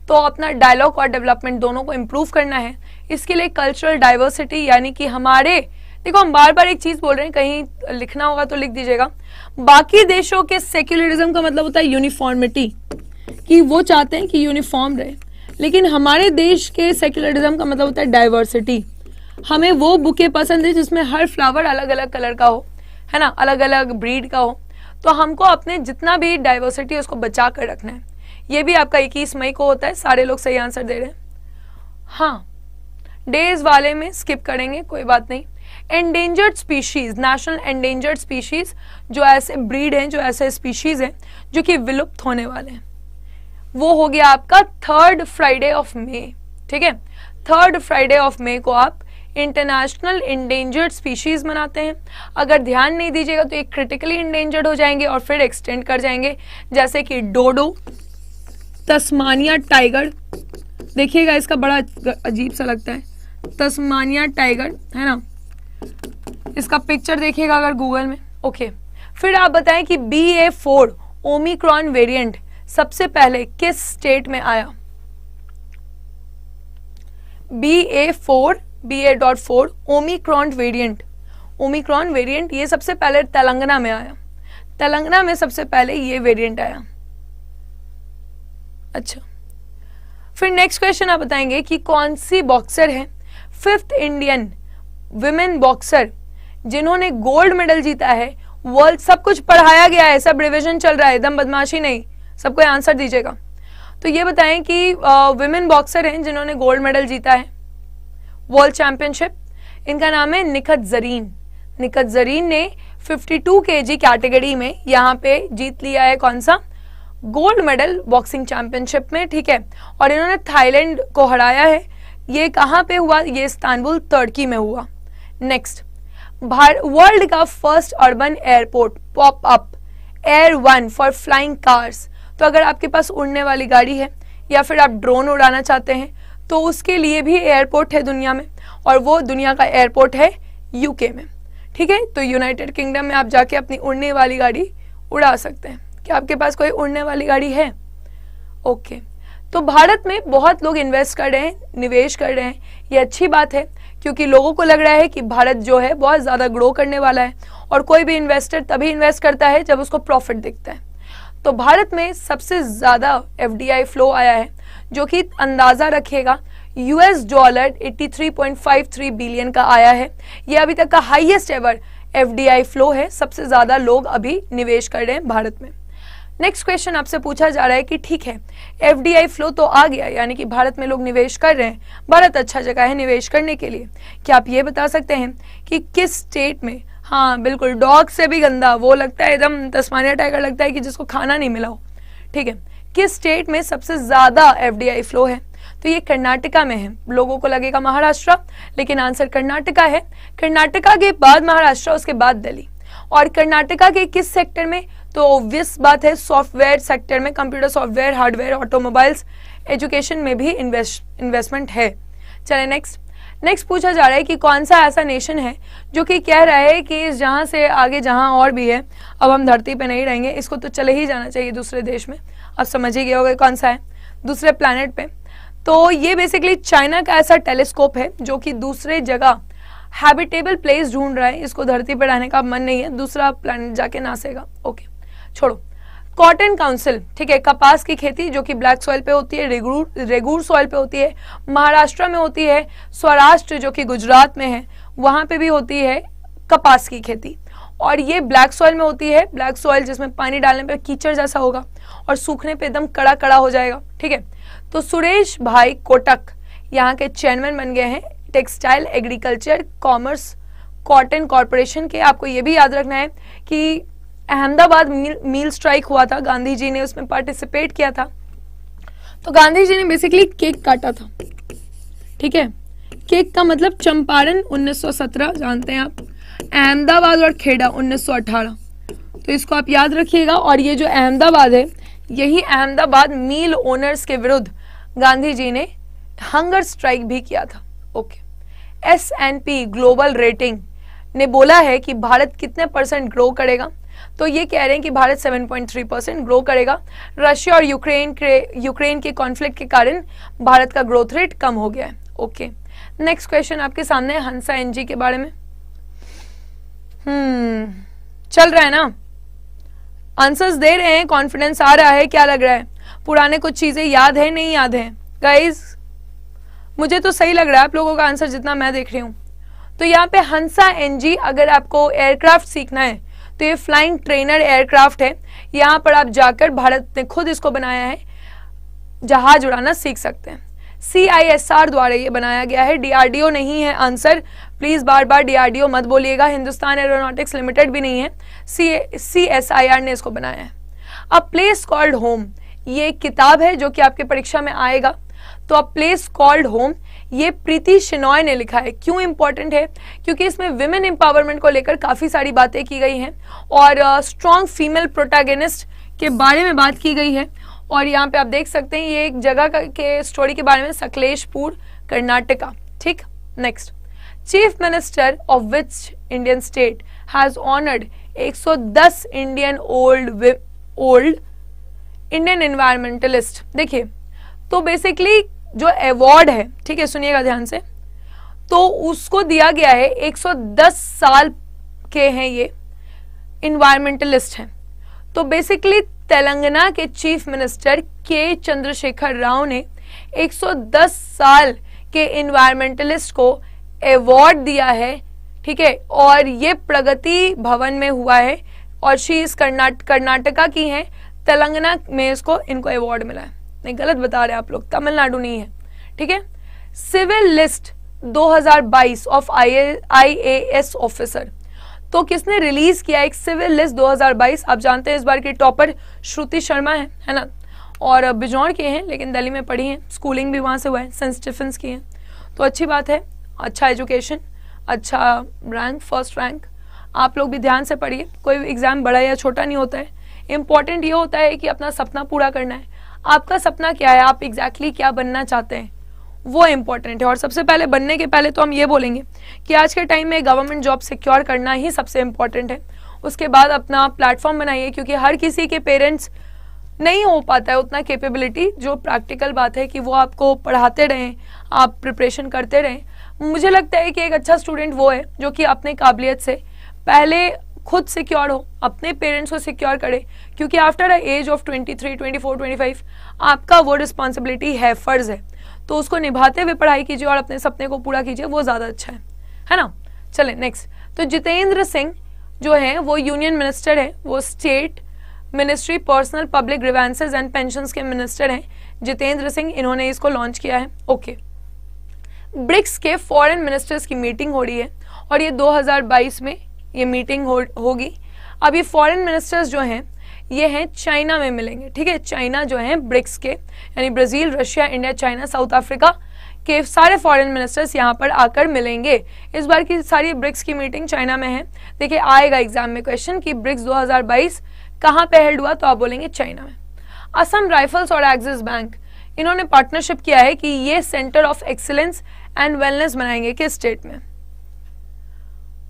तो अपना डायलॉग और डेवलपमेंट दोनों को इम्प्रूव करना है इसके लिए कल्चरल डाइवर्सिटी यानी कि हमारे देखो हम बार बार एक चीज बोल रहे हैं कहीं लिखना होगा तो लिख दीजिएगा बाकी देशों के सेक्युलरिज्म का मतलब होता है यूनिफॉर्मिटी कि वो चाहते हैं कि यूनिफॉर्म रहे लेकिन हमारे देश के सेक्युलरिज्म का मतलब होता है डाइवर्सिटी हमें वो बुके पसंद है जिसमें हर फ्लावर अलग अलग कलर का हो है ना अलग अलग ब्रीड का हो तो हमको अपने जितना भी डाइवर्सिटी उसको बचा कर रखना है ये भी आपका इक्कीस मई को होता है सारे लोग सही आंसर दे रहे हैं हाँ डेज वाले में स्किप करेंगे कोई बात नहीं endangered species national endangered species जो ऐसे ब्रीड हैं जो ऐसे स्पीशीज हैं जो कि विलुप्त होने वाले हैं वो हो गया आपका थर्ड फ्राइडे ऑफ मे ठीक है थर्ड फ्राइडे ऑफ मे को आप इंटरनेशनल इंडेंजर्ड स्पीशीज मनाते हैं अगर ध्यान नहीं दीजिएगा तो ये क्रिटिकली इंडेंजर्ड हो जाएंगे और फिर एक्सटेंड कर जाएंगे जैसे कि डोडो तस्मानिया टाइगर देखिएगा इसका बड़ा अजीब सा लगता है तस्मानिया टाइगर है ना इसका पिक्चर देखिएगा अगर गूगल में ओके फिर आप बताएं कि B A four omicron variant सबसे पहले किस स्टेट में आया B A four B A dot four omicron variant omicron variant ये सबसे पहले तेलंगाना में आया तेलंगाना में सबसे पहले ये वेरियंट आया अच्छा फिर नेक्स्ट क्वेश्चन आप बताएंगे कि कौन सी बॉक्सर है फिफ्थ इंडियन विमेन बॉक्सर जिन्होंने गोल्ड मेडल जीता है वर्ल्ड सब कुछ पढ़ाया गया है सब रिविजन चल रहा है एकदम बदमाशी नहीं सबको आंसर दीजिएगा तो ये बताएं कि वुमेन बॉक्सर हैं जिन्होंने गोल्ड मेडल जीता है वर्ल्ड चैंपियनशिप इनका नाम है निखत जरीन निखत जरीन ने 52 केजी कैटेगरी में यहाँ पे जीत लिया है कौन सा गोल्ड मेडल बॉक्सिंग चैंपियनशिप में ठीक है और इन्होंने थाईलैंड को हराया है ये कहाँ पे हुआ ये इस्तानबुल तुर्की में हुआ नेक्स्ट वर्ल्ड का first urban airport pop up air one for flying cars तो अगर आपके पास उड़ने वाली गाड़ी है या फिर आप ड्रोन उड़ाना चाहते हैं तो उसके लिए भी एयरपोर्ट है दुनिया में और वो दुनिया का एयरपोर्ट है यूके में ठीक है तो यूनाइटेड किंगडम में आप जाके अपनी उड़ने वाली गाड़ी उड़ा सकते हैं क्या आपके पास कोई उड़ने वाली गाड़ी है ओके तो भारत में बहुत लोग इन्वेस्ट कर रहे हैं निवेश कर रहे हैं ये अच्छी बात है क्योंकि लोगों को लग रहा है कि भारत जो है बहुत ज़्यादा ग्रो करने वाला है और कोई भी इन्वेस्टर तभी इन्वेस्ट करता है जब उसको प्रॉफिट दिखता है तो भारत में सबसे ज़्यादा एफडीआई फ्लो आया है जो कि अंदाज़ा रखेगा यूएस डॉलर 83.53 बिलियन का आया है यह अभी तक का हाईएस्ट एवर एफडीआई फ्लो है सबसे ज़्यादा लोग अभी निवेश कर रहे हैं भारत में नेक्स्ट क्वेश्चन आपसे पूछा जा रहा है कि ठीक है एफडीआई फ्लो तो आ गया यानी कि भारत में लोग निवेश कर रहे हैं भारत अच्छा जगह है निवेश करने के लिए क्या आप ये बता सकते हैं कि किस स्टेट में हाँ बिल्कुल डॉग से भी गंदा वो लगता है एकदम तस्मानिया टाइगर लगता है कि जिसको खाना नहीं मिला हो ठीक है किस स्टेट में सबसे ज्यादा एफ फ्लो है तो ये कर्नाटका में है लोगों को लगेगा महाराष्ट्र लेकिन आंसर कर्नाटका है कर्नाटका के बाद महाराष्ट्र उसके बाद दिल्ली और कर्नाटका के किस सेक्टर में तो ऑब्वियस बात है सॉफ्टवेयर सेक्टर में computer software hardware automobiles education में भी इन्वेस्ट इन्वेस्टमेंट है चले नेक्स्ट नेक्स्ट पूछा जा रहा है कि कौन सा ऐसा नेशन है जो कि कह रहा है कि इस जहाँ से आगे जहाँ और भी है अब हम धरती पे नहीं रहेंगे इसको तो चले ही जाना चाहिए दूसरे देश में अब समझ ही गया होगा कौन सा है दूसरे प्लानट पे तो ये बेसिकली चाइना का ऐसा टेलीस्कोप है जो कि दूसरे जगह हैबिटेबल प्लेस ढूंढ रहा है इसको धरती पर रहने का मन नहीं है दूसरा प्लानट जाके नासेगा ओके छोड़ो कॉटन काउंसिल ठीक है कपास की खेती जो कि ब्लैक सॉइल पे होती है रेगूर रेगूर सॉइल पे होती है महाराष्ट्र में होती है स्वराष्ट्र जो कि गुजरात में है वहाँ पे भी होती है कपास की खेती और ये ब्लैक सॉइल में होती है ब्लैक सॉइल जिसमें पानी डालने पे कीचड़ जैसा होगा और सूखने पे एकदम कड़ा कड़ा हो जाएगा ठीक है तो सुरेश भाई कोटक यहाँ के चेयरमैन बन गए हैं textile agriculture commerce cotton corporation के आपको ये भी याद रखना है कि अहमदाबाद मील मील स्ट्राइक हुआ था गांधी जी ने उसमें पार्टिसिपेट किया था तो गांधी जी ने बेसिकली केक काटा था ठीक है केक का मतलब चंपारण 1917 जानते हैं आप अहमदाबाद और खेड़ा 1918 तो इसको आप याद रखिएगा और ये जो अहमदाबाद है यही अहमदाबाद मील ओनर्स के विरुद्ध गांधी जी ने हंगर स्ट्राइक भी किया था okay S N P global rating ने बोला है कि भारत कितने परसेंट ग्रो करेगा तो ये कह रहे हैं कि भारत 7.3 परसेंट ग्रो करेगा रशिया और यूक्रेन यूक्रेन के कॉन्फ्लिक्ट के कारण भारत का ग्रोथ रेट कम हो गया है ओके नेक्स्ट क्वेश्चन आपके सामने हंसा एनजी के बारे में हम्म चल रहा है ना आंसर्स दे रहे हैं कॉन्फिडेंस आ रहा है क्या लग रहा है पुराने कुछ चीजें याद है नहीं याद है गाइज मुझे तो सही लग रहा है आप लोगों का आंसर जितना मैं देख रही हूँ तो यहाँ पे हंसा एनजी अगर आपको एयरक्राफ्ट सीखना है तो ये फ्लाइंग ट्रेनर एयरक्राफ्ट है यहाँ पर आप जाकर भारत ने खुद इसको बनाया है जहाज उड़ाना सीख सकते हैं सी आई एस आर द्वारा ये बनाया गया है डीआरडीओ नहीं है आंसर प्लीज बार बार डीआरडीओ मत बोलिएगा हिंदुस्तान एरोनॉटिक्स लिमिटेड भी नहीं है सी सी एस आई आर ने इसको बनाया है अ प्लेस कॉल्ड होम ये एक किताब है जो कि आपके परीक्षा में आएगा तो अ प्लेस कॉल्ड होम ये प्रीति शिनॉय ने लिखा है क्यों इंपॉर्टेंट है क्योंकि इसमें विमेन एम्पावरमेंट को लेकर काफ़ी सारी बातें की गई हैं और स्ट्रॉन्ग फीमेल प्रोटागनिस्ट के बारे में बात की गई है और यहाँ पे आप देख सकते हैं ये एक जगह के स्टोरी के बारे में सकलेशपुर कर्नाटका ठीक next chief minister of which Indian state has honoured 110 Indian old old Indian environmentalist देखिए तो बेसिकली जो अवार्ड है ठीक है सुनिएगा ध्यान से तो उसको दिया गया है 110 साल के हैं ये इन्वायरमेंटलिस्ट हैं तो बेसिकली तेलंगाना के चीफ मिनिस्टर के चंद्रशेखर राव ने 110 साल के इन्वायरमेंटलिस्ट को अवार्ड दिया है ठीक है और ये प्रगति भवन में हुआ है और शी इस कर्नाट कर्नाटका की हैं तेलंगाना में इसको इनको अवार्ड मिला है नहीं गलत बता रहे आप लोग तमिलनाडु नहीं है ठीक है civil list 2022 of IAS officer तो किसने रिलीज किया एक सिविल लिस्ट 2022 आप जानते हैं इस बार की टॉपर श्रुति शर्मा है है ना और बिजौर के हैं लेकिन दिल्ली में पढ़ी हैं स्कूलिंग भी वहाँ से हुआ है सेंट स्टीफेंस की है तो अच्छी बात है अच्छा एजुकेशन अच्छा रैंक फर्स्ट रैंक आप लोग भी ध्यान से पढ़िए कोई एग्ज़ाम बड़ा या छोटा नहीं होता है इम्पॉर्टेंट ये होता है कि अपना सपना पूरा करना है आपका सपना क्या है आप एग्जैक्टली exactly क्या बनना चाहते हैं वो इम्पॉर्टेंट है और सबसे पहले बनने के पहले तो हम ये बोलेंगे कि आज के टाइम में गवर्नमेंट जॉब सिक्योर करना ही सबसे इम्पॉर्टेंट है उसके बाद अपना प्लेटफॉर्म बनाइए क्योंकि हर किसी के पेरेंट्स नहीं हो पाता है उतना कैपेबिलिटी जो प्रैक्टिकल बात है कि वो आपको पढ़ाते रहें आप प्रिपरेशन करते रहें मुझे लगता है कि एक अच्छा स्टूडेंट वो है जो कि अपने काबिलियत से पहले खुद सिक्योर हो अपने पेरेंट्स को सिक्योर करे क्योंकि आफ्टर अ एज ऑफ 23, 24, 25 आपका वो रिस्पॉन्सिबिलिटी है फ़र्ज़ है तो उसको निभाते हुए पढ़ाई कीजिए और अपने सपने को पूरा कीजिए वो ज़्यादा अच्छा है है ना चले नेक्स्ट तो जितेंद्र सिंह जो है वो यूनियन मिनिस्टर है वो state ministry personal public grievances and pension के मिनिस्टर हैं जितेंद्र सिंह इन्होंने इसको लॉन्च किया है ओके ब्रिक्स के फॉरेन मिनिस्टर्स की मीटिंग हो रही है और ये 2022 में ये मीटिंग हो, होगी अब ये फॉरेन मिनिस्टर्स जो हैं ये हैं चाइना में मिलेंगे ठीक है चाइना जो है ब्रिक्स के यानी Brazil Russia India China South Africa के सारे फॉरेन मिनिस्टर्स यहाँ पर आकर मिलेंगे इस बार की सारी ब्रिक्स की मीटिंग चाइना में है देखिए आएगा एग्जाम में क्वेश्चन कि ब्रिक्स 2022 कहाँ पे हेल्ड हुआ तो आप बोलेंगे चाइना में असम राइफल्स और एक्सिस बैंक इन्होंने पार्टनरशिप किया है कि ये centre of excellence and wellness बनाएंगे किस स्टेट में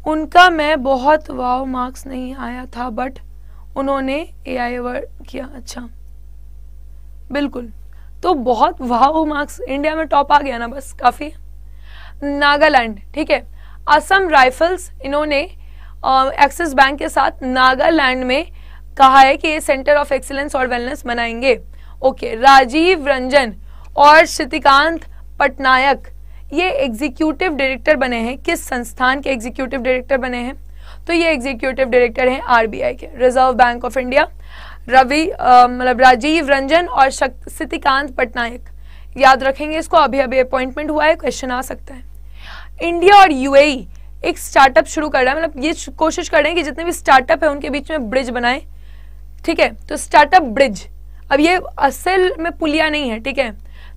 उनका मैं बहुत वाव मार्क्स नहीं आया था बट उन्होंने ए आई वर्ड किया अच्छा बिल्कुल तो बहुत वाव मार्क्स इंडिया में टॉप आ गया ना बस काफ़ी नागालैंड ठीक है असम राइफल्स इन्होंने एक्सिस बैंक के साथ नागालैंड में कहा है कि ये सेंटर ऑफ एक्सीलेंस और वेलनेस बनाएंगे ओके राजीव रंजन और श्रीतिकांत पटनायक ये एग्जीक्यूटिव डायरेक्टर बने हैं किस संस्थान के एग्जीक्यूटिव डायरेक्टर बने हैं तो ये एग्जीक्यूटिव डायरेक्टर हैं आरबीआई के reserve bank of India Ravi मतलब राजीव रंजन और सितिकांत पटनायक याद रखेंगे इसको अभी अभी अपॉइंटमेंट हुआ है क्वेश्चन आ सकता है इंडिया और यूएई e, एक स्टार्टअप शुरू कर रहा है मतलब ये कोशिश कर रहे हैं कि जितने भी स्टार्टअप है उनके बीच में ब्रिज बनाए ठीक है तो स्टार्टअप ब्रिज अब ये असल में पुलिया नहीं है ठीक है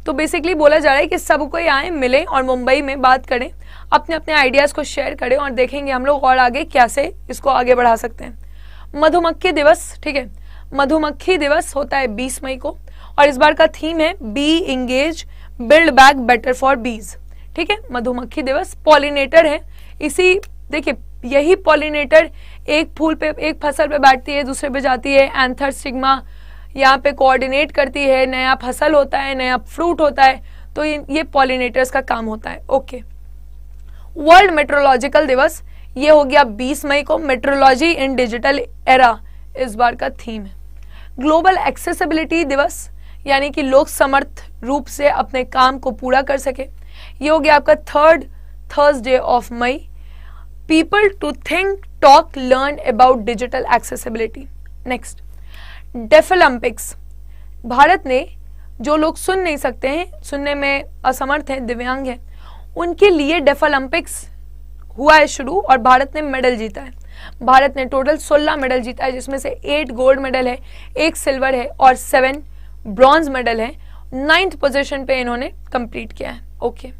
तो बेसिकली बोला जा रहा है कि सब कोई आए मिलें और मुंबई में बात करें अपने अपने आइडियाज़ को शेयर करें और देखेंगे हम लोग और आगे कैसे इसको आगे बढ़ा सकते हैं मधुमक्खी दिवस ठीक है मधुमक्खी दिवस होता है बीस मई को और इस बार का थीम है bee engage build back better for bees ठीक है मधुमक्खी दिवस पॉलिनेटर है इसी देखिए यही पॉलिनेटर एक फूल पे एक फसल पे बैठती है दूसरे पे जाती है एंथर सिग्मा यहाँ पे कोऑर्डिनेट करती है नया फसल होता है नया फ्रूट होता है तो ये पॉलिनेटर्स का काम होता है ओके वर्ल्ड मेट्रोलॉजिकल दिवस ये हो गया 20 मई को मेट्रोलॉजी इन डिजिटल एरा इस बार का थीम है ग्लोबल एक्सेसिबिलिटी दिवस यानी कि लोग समर्थ रूप से अपने काम को पूरा कर सके ये हो गया आपका third Thursday of May people to think talk learn about digital accessibility next Deaflympics Bharat ने जो लोग सुन नहीं सकते हैं सुनने में असमर्थ हैं दिव्यांग हैं उनके लिए डेफोलम्पिक्स हुआ है शुरू और भारत ने मेडल जीता है भारत ने टोटल 16 मेडल जीता है जिसमें से एट गोल्ड मेडल है एक सिल्वर है और सेवन ब्रॉन्ज मेडल है नाइन्थ पोजीशन पे इन्होंने कंप्लीट किया है ओके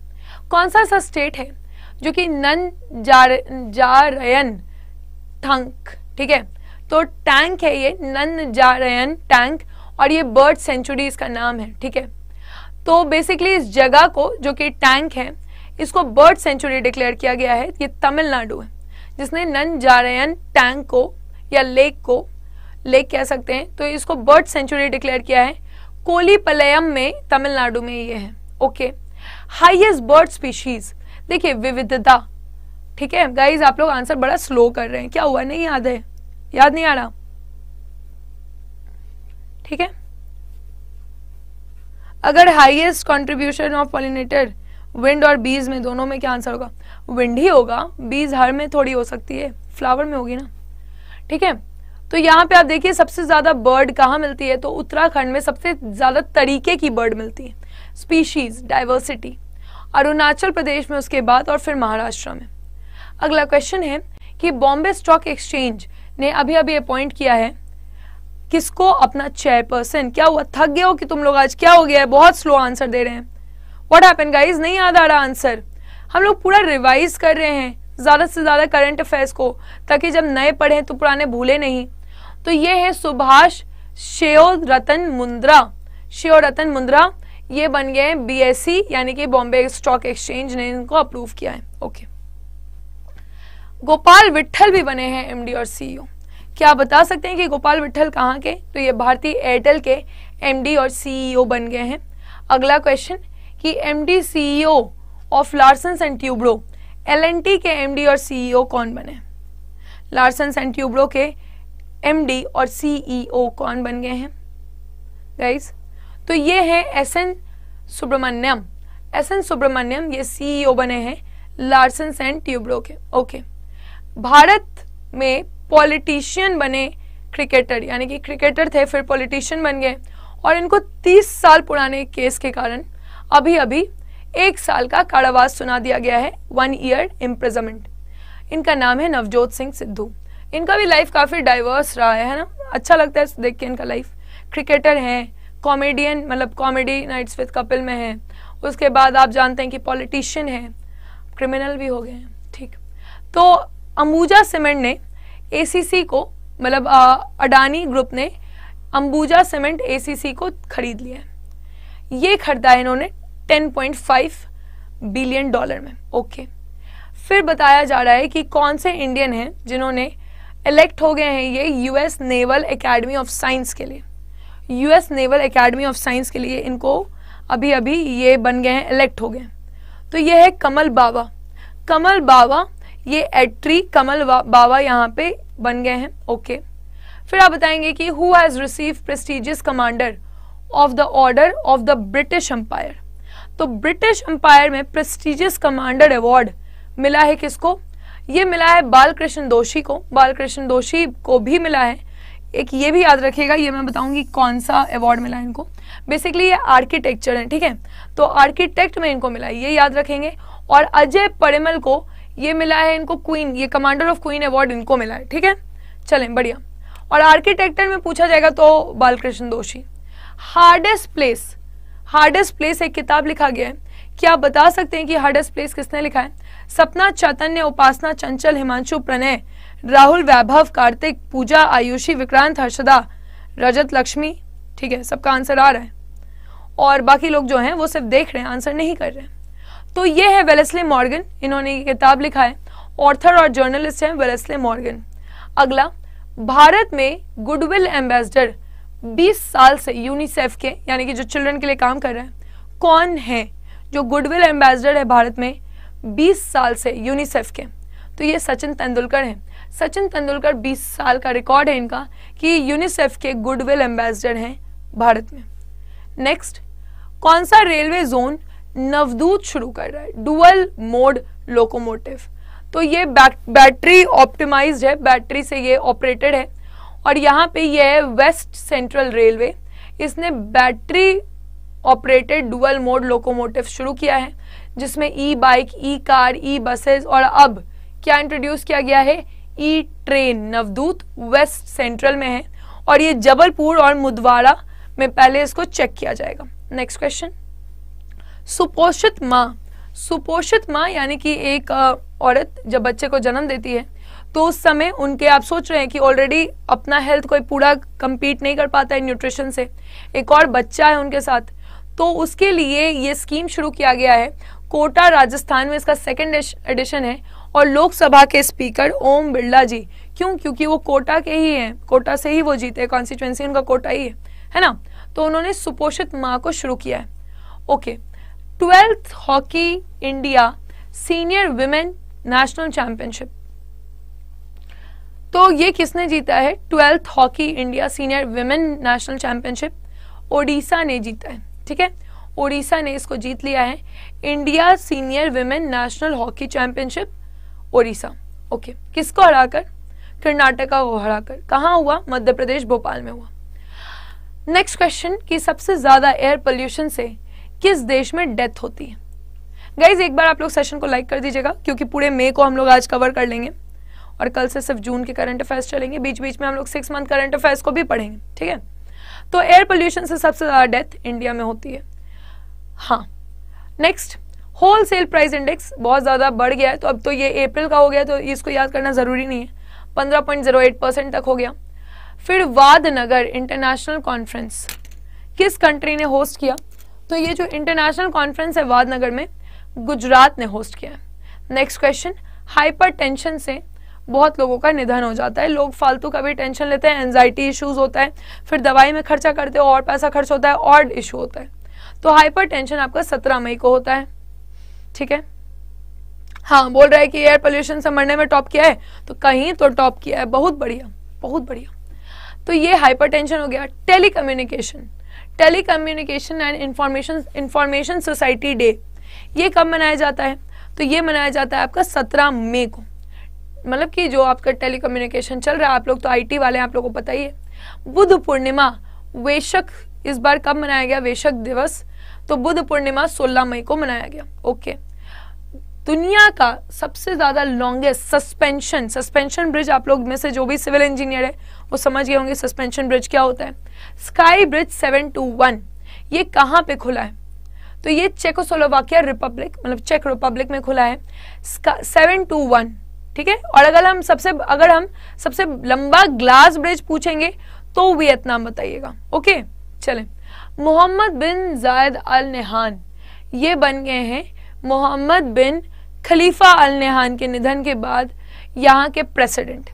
कौन सा सा स्टेट है जो कि नन जार जारयन थंक ठीक है तो टैंक है ये नन जारयन टैंक और ये बर्ड सेंचुरी इसका नाम है ठीक है तो बेसिकली इस जगह को जो कि टैंक है इसको बर्ड सेंचुरी डिक्लेयर किया गया है ये तमिलनाडु है जिसने नन जारयन टैंक को या लेक को लेक कह सकते हैं तो इसको बर्ड सेंचुरी डिक्लेयर किया है कोलीपलयम में तमिलनाडु में ये है ओके हाइएस्ट बर्ड स्पीशीज देखिए विविधता ठीक है गाइज आप लोग आंसर बड़ा स्लो कर रहे हैं क्या हुआ नहीं याद है याद नहीं आ रहा ठीक है अगर highest contribution of pollinator wind और बीज में दोनों में क्या आंसर होगा विंड ही होगा बीज हर में थोड़ी हो सकती है फ्लावर में होगी ना ठीक है तो यहाँ पे आप देखिए सबसे ज्यादा बर्ड कहाँ मिलती है तो उत्तराखंड में सबसे ज्यादा तरीके की बर्ड मिलती है स्पीशीज डाइवर्सिटी अरुणाचल प्रदेश में उसके बाद और फिर महाराष्ट्र में अगला क्वेश्चन है कि बॉम्बे स्टॉक एक्सचेंज ने अभी अभी अपॉइंट किया है किसको अपना चेयरपर्सन क्या हुआ थक गए हो कि तुम लोग आज क्या हो गया है बहुत स्लो आंसर दे रहे हैं व्हाट हैपन गाइस नहीं याद आ रहा आंसर हम लोग पूरा रिवाइज कर रहे हैं ज़्यादा से ज़्यादा करंट अफेयर्स को ताकि जब नए पढ़ें तो पुराने भूले नहीं तो ये है सुभाष शेओ रतन मुंद्रा शेओ रतन मुंद्रा ये बन गए हैं सी e, यानी कि बॉम्बे स्टॉक एक्सचेंज ने इनको अप्रूव किया है ओके okay. गोपाल विट्ठल भी बने हैं एमडी और सीईओ e क्या आप बता सकते हैं कि गोपाल विट्ठल कहाँ के तो ये भारतीय एयरटेल के एमडी और सीईओ e बन गए हैं अगला क्वेश्चन कि MD CEO of Larsen and Toubro L and T के एमडी और सीईओ e कौन बने लार्सन एंड ट्यूब्रो के एमडी और सीईओ कौन बन गए हैं गाइस तो ये है S N Subramaniam S N Subramaniam ये सीईओ बने हैं लार्सन एंड ट्यूब्रो के ओके okay. भारत में पॉलिटिशियन बने क्रिकेटर यानी कि क्रिकेटर थे फिर पॉलिटिशियन बन गए और इनको 30 साल पुराने केस के कारण अभी अभी एक साल का कारावास सुना दिया गया है वन ईयर इम्प्रजमेंट इनका नाम है नवजोत सिंह सिद्धू इनका भी लाइफ काफ़ी डाइवर्स रहा है ना अच्छा लगता है देख के इनका लाइफ क्रिकेटर हैं कॉमेडियन मतलब कॉमेडी नाइट्स विद कपिल में हैं उसके बाद आप जानते हैं कि पॉलिटिशियन हैं क्रिमिनल भी हो गए हैं ठीक तो अंबुजा सीमेंट ने एसीसी को मतलब अडानी ग्रुप ने अंबुजा सीमेंट एसीसी को खरीद लिया है ये खरीदा है इन्होंने 10.5 बिलियन डॉलर में ओके फिर बताया जा रहा है कि कौन से इंडियन हैं जिन्होंने इलेक्ट हो गए हैं ये US naval academy of science के लिए US naval academy of science के लिए इनको अभी अभी ये बन गए हैं इलेक्ट हो गए हैं तो ये है कमल बाबा कमल बाबा ये एट्री कमल बाबा यहाँ पे बन गए हैं ओके फिर आप बताएंगे कि who has receive prestigious commander of the order of the British empire तो ब्रिटिश एम्पायर में प्रेस्टिजियस कमांडर अवार्ड मिला है किसको ये मिला है बालकृष्ण दोषी को बालकृष्ण दोषी को भी मिला है एक ये भी याद रखिएगा ये मैं बताऊंगी कौन सा अवार्ड मिला इनको बेसिकली ये आर्किटेक्चर है ठीक है तो आर्किटेक्ट में इनको मिला ये याद रखेंगे और अजय परिमल को ये मिला है इनको क्वीन ये कमांडर ऑफ क्वीन अवार्ड इनको मिला है ठीक है चलें बढ़िया और आर्किटेक्टर में पूछा जाएगा तो बालकृष्ण दोषी हार्डेस्ट प्लेस हार्डेस्ट प्लेस एक किताब लिखा गया है क्या आप बता सकते हैं कि हार्डेस्ट प्लेस किसने लिखा है सपना चैतन्य उपासना चंचल हिमांशु प्रणय राहुल वैभव कार्तिक पूजा आयुषी विक्रांत हर्षदा रजत लक्ष्मी ठीक है सबका आंसर आ रहा है और बाकी लोग जो हैं वो सिर्फ देख रहे हैं आंसर नहीं कर रहे हैं तो ये है वेलेसले मॉर्गन इन्होंने ये किताब लिखा है ऑथर और जर्नलिस्ट हैं वेलेसले मॉर्गन अगला भारत में गुडविल एम्बेसडर 20 साल से यूनिसेफ के यानी कि जो चिल्ड्रन के लिए काम कर रहे हैं कौन है जो गुडविल एम्बेसडर है भारत में 20 साल से यूनिसेफ के तो ये सचिन तेंदुलकर हैं सचिन तेंदुलकर 20 साल का रिकॉर्ड है इनका कि यूनिसेफ के गुडविल एम्बेसडर हैं भारत में नेक्स्ट कौन सा रेलवे जोन नवदूत शुरू कर रहा है डुअल मोड लोकोमोटिव तो ये बैटरी ऑप्टिमाइज्ड है बैटरी से ये ऑपरेटेड है और यहाँ पे ये है वेस्ट सेंट्रल रेलवे इसने battery operated dual mode locomotive शुरू किया है जिसमें e bike e car e buses और अब क्या इंट्रोड्यूस किया गया है e train Navdoot west central में है और ये जबलपुर और मुदवाड़ा में पहले इसको चेक किया जाएगा नेक्स्ट क्वेश्चन सुपोषित माँ सुपोषित माँ यानी कि एक औरत जब बच्चे को जन्म देती है तो उस समय उनके आप सोच रहे हैं कि ऑलरेडी अपना हेल्थ कोई पूरा कंपीट नहीं कर पाता है न्यूट्रिशन से एक और बच्चा है उनके साथ तो उसके लिए ये स्कीम शुरू किया गया है कोटा राजस्थान में इसका सेकेंड एडिशन है और लोकसभा के स्पीकर ओम बिरला जी क्यों क्योंकि वो कोटा के ही हैं कोटा से ही वो जीते कॉन्स्टिट्युएंसी उनका कोटा ही है है ना तो उन्होंने सुपोषित माँ को शुरू किया है okay twelfth hockey India senior women national championship तो ये किसने जीता है twelfth hockey India senior women national championship Odisha ने जीता है ठीक है ओडिशा ने इसको जीत लिया है India senior women national hockey championship Odisha okay किसको हराकर कर्नाटका को हराकर कहाँ हुआ मध्य प्रदेश भोपाल में हुआ नेक्स्ट क्वेश्चन कि सबसे ज्यादा एयर पोल्यूशन से किस देश में डेथ होती है गाइज एक बार आप लोग सेशन को लाइक कर दीजिएगा क्योंकि पूरे मई को हम लोग आज कवर कर लेंगे और कल से सिर्फ जून के करंट अफेयर्स चलेंगे बीच बीच में हम लोग सिक्स मंथ करंट अफेयर्स को भी पढ़ेंगे ठीक है तो एयर पोल्यूशन से सबसे ज़्यादा डेथ इंडिया में होती है हाँ next wholesale price index बहुत ज़्यादा बढ़ गया है तो अब तो ये अप्रैल का हो गया तो इसको याद करना ज़रूरी नहीं है पंद्रह पॉइंट जीरो एट परसेंट तक हो गया फिर वाद नगर इंटरनेशनल कॉन्फ्रेंस किस कंट्री ने होस्ट किया तो ये जो इंटरनेशनल कॉन्फ्रेंस है वादनगर में गुजरात ने होस्ट किया है नेक्स्ट क्वेश्चन हाइपरटेंशन से बहुत लोगों का निधन हो जाता है लोग फालतू का भी टेंशन लेते हैं एनजाइटी इश्यूज होता है फिर दवाई में खर्चा करते हो और पैसा खर्च होता है और इशू होता है तो टेंशन आपका सत्रह मई को होता है ठीक है हाँ बोल रहा है कि एयर पोल्यूशन से मरने में टॉप किया है तो कहीं तो टॉप किया है बहुत बढ़िया बहुत बढ़िया तो ये हाइपरटेंशन हो गया telecommunication telecommunication and information information society day ये कब मनाया जाता है तो ये मनाया जाता है आपका सत्रह मई को मतलब कि जो आपका कम्युनिकेशन चल रहा है आप लोग तो आईटी वाले हैं आप लोग को पता ही है बुध पूर्णिमा वेशक इस बार कब मनाया गया वेशक दिवस तो बुध पूर्णिमा 16 मई को मनाया गया ओके okay. दुनिया का सबसे ज़्यादा लॉन्गेस्ट सस्पेंशन सस्पेंशन ब्रिज आप लोग में से जो भी सिविल इंजीनियर है वो समझ गए होंगे सस्पेंशन ब्रिज क्या होता है sky bridge seven two one ये कहाँ पे खुला है तो ये चेकोस्लोवाकिया रिपब्लिक मतलब चेक रिपब्लिक में खुला है सेवन टू वन ठीक है और अगर हम सबसे अगर हम सबसे लंबा ग्लास ब्रिज पूछेंगे तो वियतनाम बताइएगा ओके चले मोहम्मद बिन जायद अल नेहान ये बन गए हैं मोहम्मद बिन खलीफा अल नहान के निधन के बाद यहाँ के प्रेसिडेंट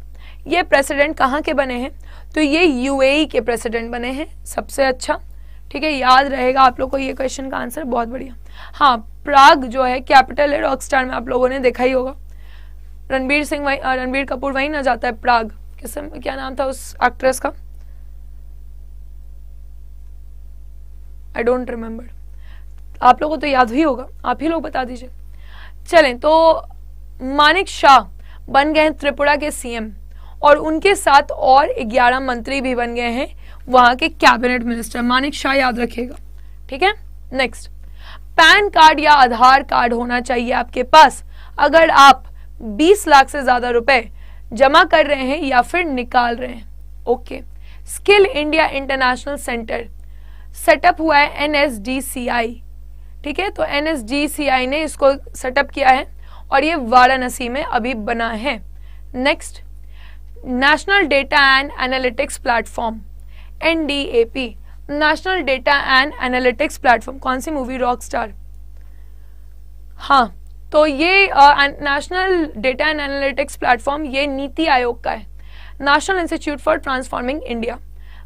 ये प्रेसिडेंट कहाँ के बने हैं तो ये यूएई के प्रेसिडेंट बने हैं सबसे अच्छा ठीक है याद रहेगा आप लोग को ये क्वेश्चन का आंसर बहुत बढ़िया हाँ प्राग जो है कैपिटल है रॉकस्टार में आप लोगों ने देखा ही होगा रणबीर सिंह वही रणबीर कपूर वहीं ना जाता है प्राग किस क्या नाम था उस एक्ट्रेस का आई डोंट रिमेम्बर आप लोगों को तो याद ही होगा आप ही लोग बता दीजिए चलें तो मानिक शाह बन गए हैं त्रिपुरा के सीएम और उनके साथ और 11 मंत्री भी बन गए हैं वहां के कैबिनेट मिनिस्टर मानिक शाह याद रखेगा ठीक है नेक्स्ट पैन कार्ड या आधार कार्ड होना चाहिए आपके पास अगर आप 20 लाख से ज्यादा रुपए जमा कर रहे हैं या फिर निकाल रहे हैं okay skill India international centre setup हुआ है एनएसडीसीआई ठीक है तो एन ने इसको सेटअप किया है और ये वाराणसी में अभी बना है next national data and analytics platform N national data and analytics platform कौन सी मूवी रॉक स्टार हाँ तो ये national data and analytics platform ये नीति आयोग का है national institute for transforming India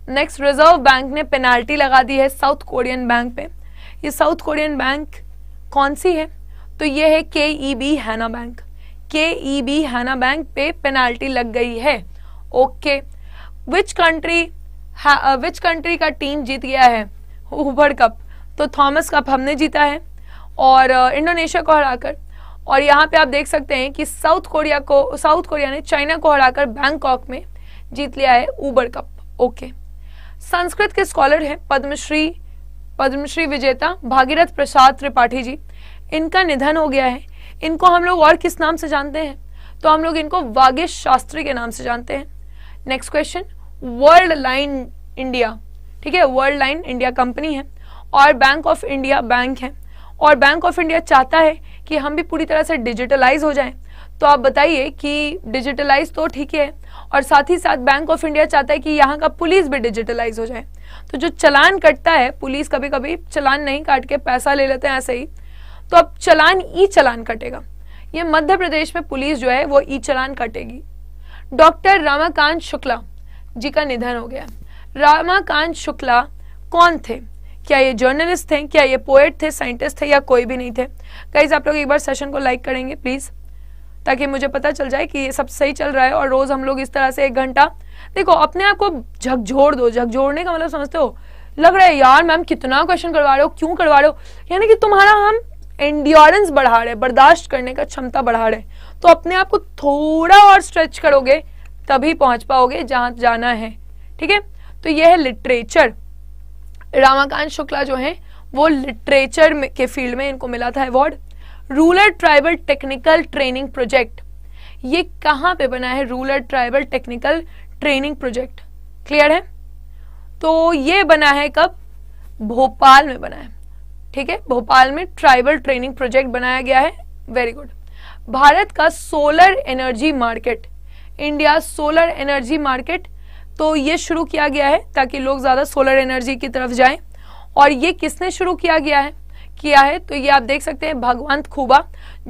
next reserve bank ने पेनाल्टी लगा दी है साउथ कोरियन बैंक पे ये साउथ कोरियन बैंक कौन सी है तो ये है के ई बी हैना बैंक के ई बी हैना बैंक पे पेनाल्टी लग गई है okay which country which country का टीम जीत गया है उबर कप तो थॉमस कप हमने जीता है और इंडोनेशिया uh, को हराकर और यहाँ पे आप देख सकते हैं कि साउथ कोरिया को साउथ कोरिया ने चाइना को हराकर बैंकॉक में जीत लिया है ऊबर कप ओके संस्कृत के स्कॉलर हैं पद्मश्री पद्मश्री विजेता भागीरथ प्रसाद त्रिपाठी जी इनका निधन हो गया है इनको हम लोग और किस नाम से जानते हैं तो हम लोग इनको वागेश शास्त्री के नाम से जानते हैं next question world line India ठीक है वर्ल्ड लाइन इंडिया कंपनी है और बैंक ऑफ इंडिया बैंक है और बैंक ऑफ इंडिया चाहता है कि हम भी पूरी तरह से डिजिटलाइज हो जाएं तो आप बताइए कि डिजिटलाइज तो ठीक है और साथ ही साथ बैंक ऑफ इंडिया चाहता है कि यहाँ का पुलिस भी डिजिटलाइज हो जाए तो जो चलान कटता है पुलिस कभी कभी चलान नहीं काट के पैसा ले लेते हैं ऐसे ही तो अब चलान ई चलान कटेगा ये मध्य प्रदेश में पुलिस जो है वो ई चलान कटेगी डॉक्टर रामाकांत शुक्ला जी का निधन हो गया रामाकांत शुक्ला कौन थे क्या ये जर्नलिस्ट थे क्या ये पोएट थे साइंटिस्ट थे या कोई भी नहीं थे कई आप लोग एक बार सेशन को लाइक करेंगे प्लीज़ ताकि मुझे पता चल जाए कि ये सब सही चल रहा है और रोज़ हम लोग इस तरह से एक घंटा देखो अपने आप को झकझोड़ दो झकझोड़ने का मतलब समझते हो लग रहा है यार मैम कितना क्वेश्चन करवा रहे हो क्यों करवा रहे हो यानी कि तुम्हारा हम एंडियोरेंस बढ़ा रहे बर्दाश्त करने का क्षमता बढ़ा रहे तो अपने आप को थोड़ा और स्ट्रेच करोगे तभी पहुंच पाओगे जहां जाना है ठीक है तो यह है लिटरेचर रामाकांत शुक्ला जो है वो लिटरेचर के फील्ड में इनको मिला था award rural tribal technical training project ये कहाँ पे बना है rural tribal technical training project clear है तो ये बना है कब भोपाल में बना है ठीक है भोपाल में ट्राइबल ट्रेनिंग प्रोजेक्ट बनाया गया है वेरी गुड भारत का solar energy market India solar energy market तो ये शुरू किया गया है ताकि लोग ज़्यादा सोलर एनर्जी की तरफ जाएं और ये किसने शुरू किया गया है किया है तो ये आप देख सकते हैं भगवंत खूबा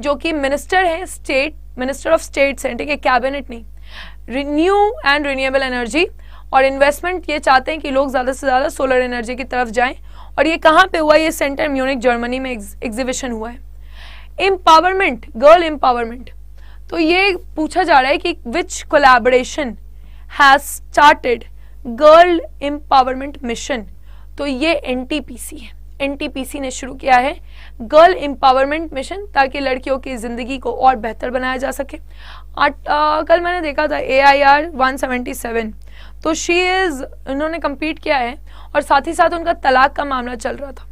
जो कि मिनिस्टर हैं स्टेट मिनिस्टर ऑफ स्टेट्स हैं ठीक है कैबिनेट नहीं रिन्यू एंड रिन्यूएबल एनर्जी और इन्वेस्टमेंट ये चाहते हैं कि लोग ज़्यादा से ज़्यादा सोलर एनर्जी की तरफ जाएं और ये कहाँ पे हुआ ये सेंटर म्यूनिक जर्मनी में एग्जीबिशन हुआ है एम्पावरमेंट गर्ल एम्पावरमेंट तो ये पूछा जा रहा है कि which collaboration has started girl empowerment mission तो ये एनटीपीसी है एनटीपीसी ने शुरू किया है गर्ल एम्पावरमेंट मिशन ताकि लड़कियों की ज़िंदगी को और बेहतर बनाया जा सके आट, आ, कल मैंने देखा था A I R one seventy seven तो शी इज़ उन्होंने कम्पीट किया है और साथ ही साथ उनका तलाक का मामला चल रहा था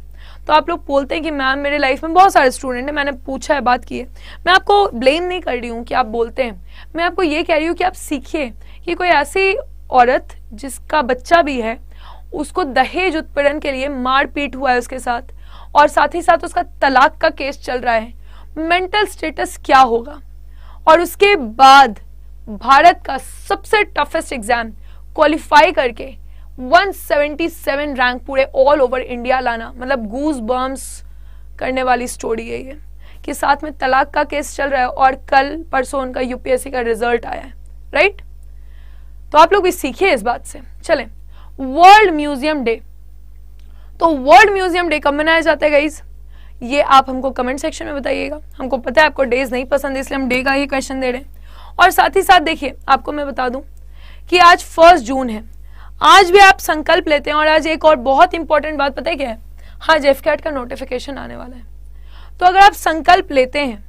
तो आप लोग बोलते हैं कि मैम मेरे लाइफ में बहुत सारे स्टूडेंट हैं मैंने पूछा है बात की है मैं आपको ब्लेम नहीं कर रही हूँ कि आप बोलते हैं मैं आपको ये कह रही हूँ कि आप सीखिए कि कोई ऐसी औरत जिसका बच्चा भी है उसको दहेज उत्पीड़न के लिए मारपीट हुआ है उसके साथ और साथ ही साथ उसका तलाक का केस चल रहा है मेंटल स्टेटस क्या होगा और उसके बाद भारत का सबसे टफेस्ट एग्जाम क्वालिफाई करके 177 रैंक पूरे ऑल ओवर इंडिया लाना मतलब गूज बम्स करने वाली स्टोरी है ये कि साथ में तलाक का केस चल रहा है और कल परसों उनका यूपीएससी का रिजल्ट आया है राइट तो आप लोग भी सीखिए इस बात से चलें वर्ल्ड म्यूजियम डे तो वर्ल्ड म्यूजियम डे कब मनाया जाता है गाइज ये आप हमको कमेंट सेक्शन में बताइएगा हमको पता है आपको डेज नहीं पसंद इसलिए हम डे का ही क्वेश्चन दे रहे हैं और साथ ही साथ देखिए आपको मैं बता दूं कि आज फर्स्ट जून है आज भी आप संकल्प लेते हैं और आज एक और बहुत इंपॉर्टेंट बात पता है क्या है हाँ जेफ कैट का नोटिफिकेशन आने वाला है तो अगर आप संकल्प लेते हैं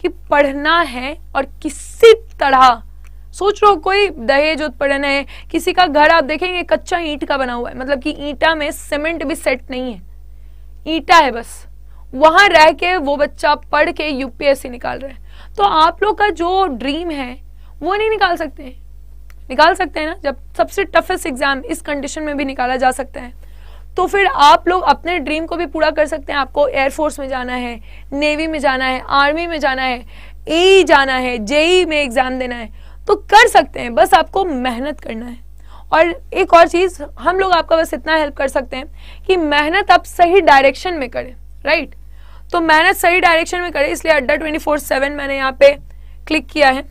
कि पढ़ना है और किसी तरह सोच लो कोई दहेज उत्पीड़न है किसी का घर आप देखेंगे कच्चा ईंट का बना हुआ है मतलब कि ईटा में सीमेंट भी सेट नहीं है ईटा है बस वहां रह के वो बच्चा पढ़ के यूपीएससी निकाल रहे हैं तो आप लोग का जो ड्रीम है वो नहीं निकाल सकते निकाल सकते हैं ना जब सबसे टफेस्ट एग्जाम इस कंडीशन में भी निकाला जा सकता है तो फिर आप लोग अपने ड्रीम को भी पूरा कर सकते हैं आपको एयरफोर्स में जाना है नेवी में जाना है आर्मी में जाना है ए जाना है जेई e में एग्जाम देना है तो कर सकते हैं बस आपको मेहनत करना है और एक और चीज़ हम लोग आपका बस इतना हेल्प कर सकते हैं कि मेहनत आप सही डायरेक्शन में करें राइट तो मेहनत सही डायरेक्शन में करें इसलिए अड्डा ट्वेंटी फोर सेवन मैंने यहाँ पे क्लिक किया है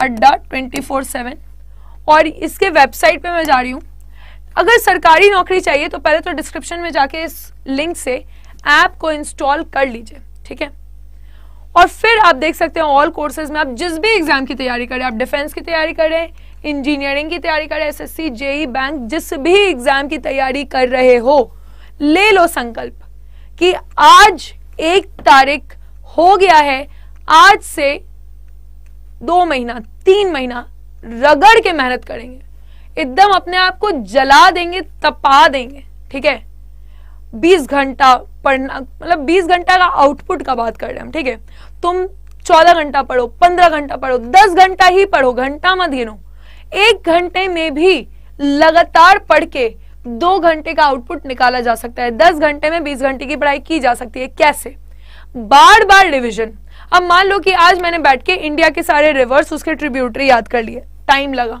अड्डा ट्वेंटी फोर सेवन और इसके वेबसाइट पे मैं जा रही हूँ अगर सरकारी नौकरी चाहिए तो पहले तो डिस्क्रिप्शन में जाके इस लिंक से ऐप को इंस्टॉल कर लीजिए ठीक है और फिर आप देख सकते हैं ऑल कोर्सेज में आप जिस भी एग्जाम की तैयारी करें आप डिफेंस की तैयारी करें इंजीनियरिंग की तैयारी करें एसएससी जेई बैंक जिस भी एग्जाम की तैयारी कर रहे हो ले लो संकल्प कि आज एक तारीख हो गया है आज से दो महीना तीन महीना रगड़ के मेहनत करेंगे एकदम अपने आप को जला देंगे तपा देंगे ठीक है बीस घंटा पढ़ना मतलब 20 घंटा का आउटपुट का बात कर रहे हम ठीक है तुम 14 घंटा पढ़ो 15 घंटा पढ़ो 10 घंटा ही पढ़ो घंटा मत गिनो एक घंटे में भी लगातार पढ़ के दो घंटे का आउटपुट निकाला जा सकता है दस घंटे में बीस घंटे की पढ़ाई की जा सकती है कैसे बार बार रिविजन अब मान लो कि आज मैंने बैठ के इंडिया के सारे रिवर्स उसके ट्रिब्यूटरी याद कर लिए टाइम लगा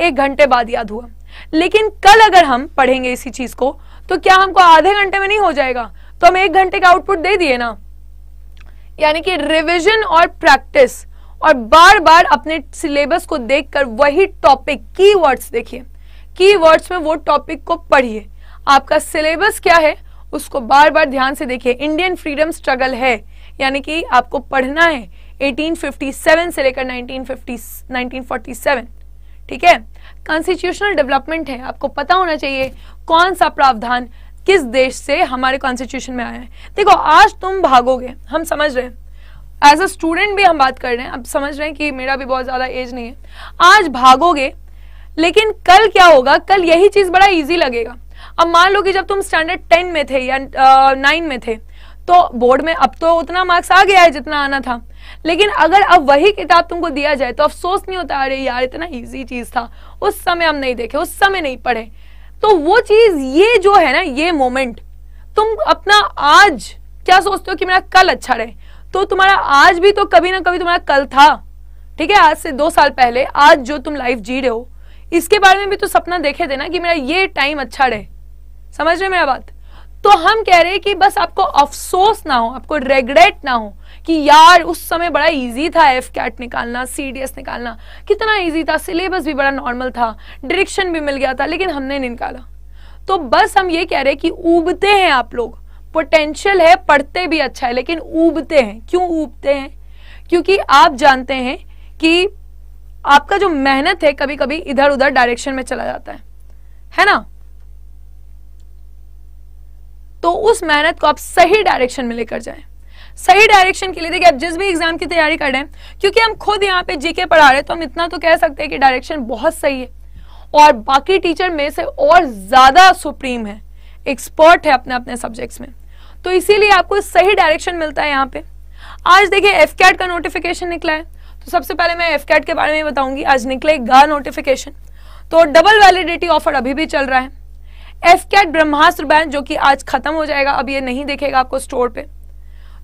एक घंटे बाद याद हुआ लेकिन कल अगर हम पढ़ेंगे इसी चीज को तो क्या हमको आधे घंटे में नहीं हो जाएगा तो हम एक घंटे का आउटपुट दे दिए ना यानी कि रिविजन और प्रैक्टिस और बार बार अपने सिलेबस को देखकर वही टॉपिक की वर्ड्स देखिए की वर्ड्स में वो टॉपिक को पढ़िए आपका सिलेबस क्या है उसको बार बार ध्यान से देखिए इंडियन फ्रीडम स्ट्रगल है यानी कि आपको पढ़ना है 1857 से लेकर 1950 1947 ठीक है कॉन्स्टिट्यूशनल डेवलपमेंट है आपको पता होना चाहिए कौन सा प्रावधान किस देश से हमारे कॉन्स्टिट्यूशन में आया है देखो आज तुम भागोगे हम समझ रहे हैं एज अ स्टूडेंट भी हम बात कर रहे हैं अब समझ रहे हैं कि मेरा भी बहुत ज़्यादा एज नहीं है आज भागोगे लेकिन कल क्या होगा कल यही चीज़ बड़ा ईजी लगेगा अब मान लो कि जब तुम स्टैंडर्ड टेन में थे या नाइन में थे तो बोर्ड में अब तो उतना मार्क्स आ गया है जितना आना था लेकिन अगर अब वही किताब तुमको दिया जाए तो अफसोस नहीं होता अरे यार इतना इजी चीज था उस समय हम नहीं देखे उस समय नहीं पढ़े तो वो चीज ये जो है ना ये मोमेंट तुम अपना आज क्या सोचते हो कि मेरा कल अच्छा रहे तो तुम्हारा आज भी तो कभी ना कभी तुम्हारा कल था ठीक है आज से दो साल पहले आज जो तुम लाइफ जी रहे हो इसके बारे में भी तो सपना देखे थे ना कि मेरा ये टाइम अच्छा रहे समझ रहे मेरा बात तो हम कह रहे हैं कि बस आपको अफसोस ना हो आपको रेग्रेट ना हो कि यार उस समय बड़ा इजी था एफ कैट निकालना सी डी एस निकालना कितना इजी था सिलेबस भी बड़ा नॉर्मल था डायरेक्शन भी मिल गया था लेकिन हमने नहीं निकाला तो बस हम ये कह रहे हैं कि उबते हैं आप लोग पोटेंशियल है पढ़ते भी अच्छा है लेकिन उबते हैं क्यों उबते हैं क्योंकि आप जानते हैं कि आपका जो मेहनत है कभी कभी इधर उधर डायरेक्शन में चला जाता है है ना तो उस मेहनत को आप सही डायरेक्शन में लेकर जाएं सही डायरेक्शन के लिए देखिए आप जिस भी एग्जाम की तैयारी कर रहे हैं क्योंकि हम खुद यहाँ पे जीके पढ़ा रहे हैं तो हम इतना तो कह सकते हैं कि डायरेक्शन बहुत सही है और बाकी टीचर में से और ज्यादा सुप्रीम है एक्सपर्ट है अपने अपने सब्जेक्ट्स में तो इसीलिए आपको सही डायरेक्शन मिलता है यहाँ पे आज देखिए एफ का नोटिफिकेशन निकला है तो सबसे पहले मैं एफ के बारे में बताऊंगी आज निकले नोटिफिकेशन तो डबल वैलिडिटी ऑफर अभी भी चल रहा है एफ कैट ब्रह्मास्त्र बैन जो कि आज खत्म हो जाएगा अब ये नहीं देखेगा आपको स्टोर पे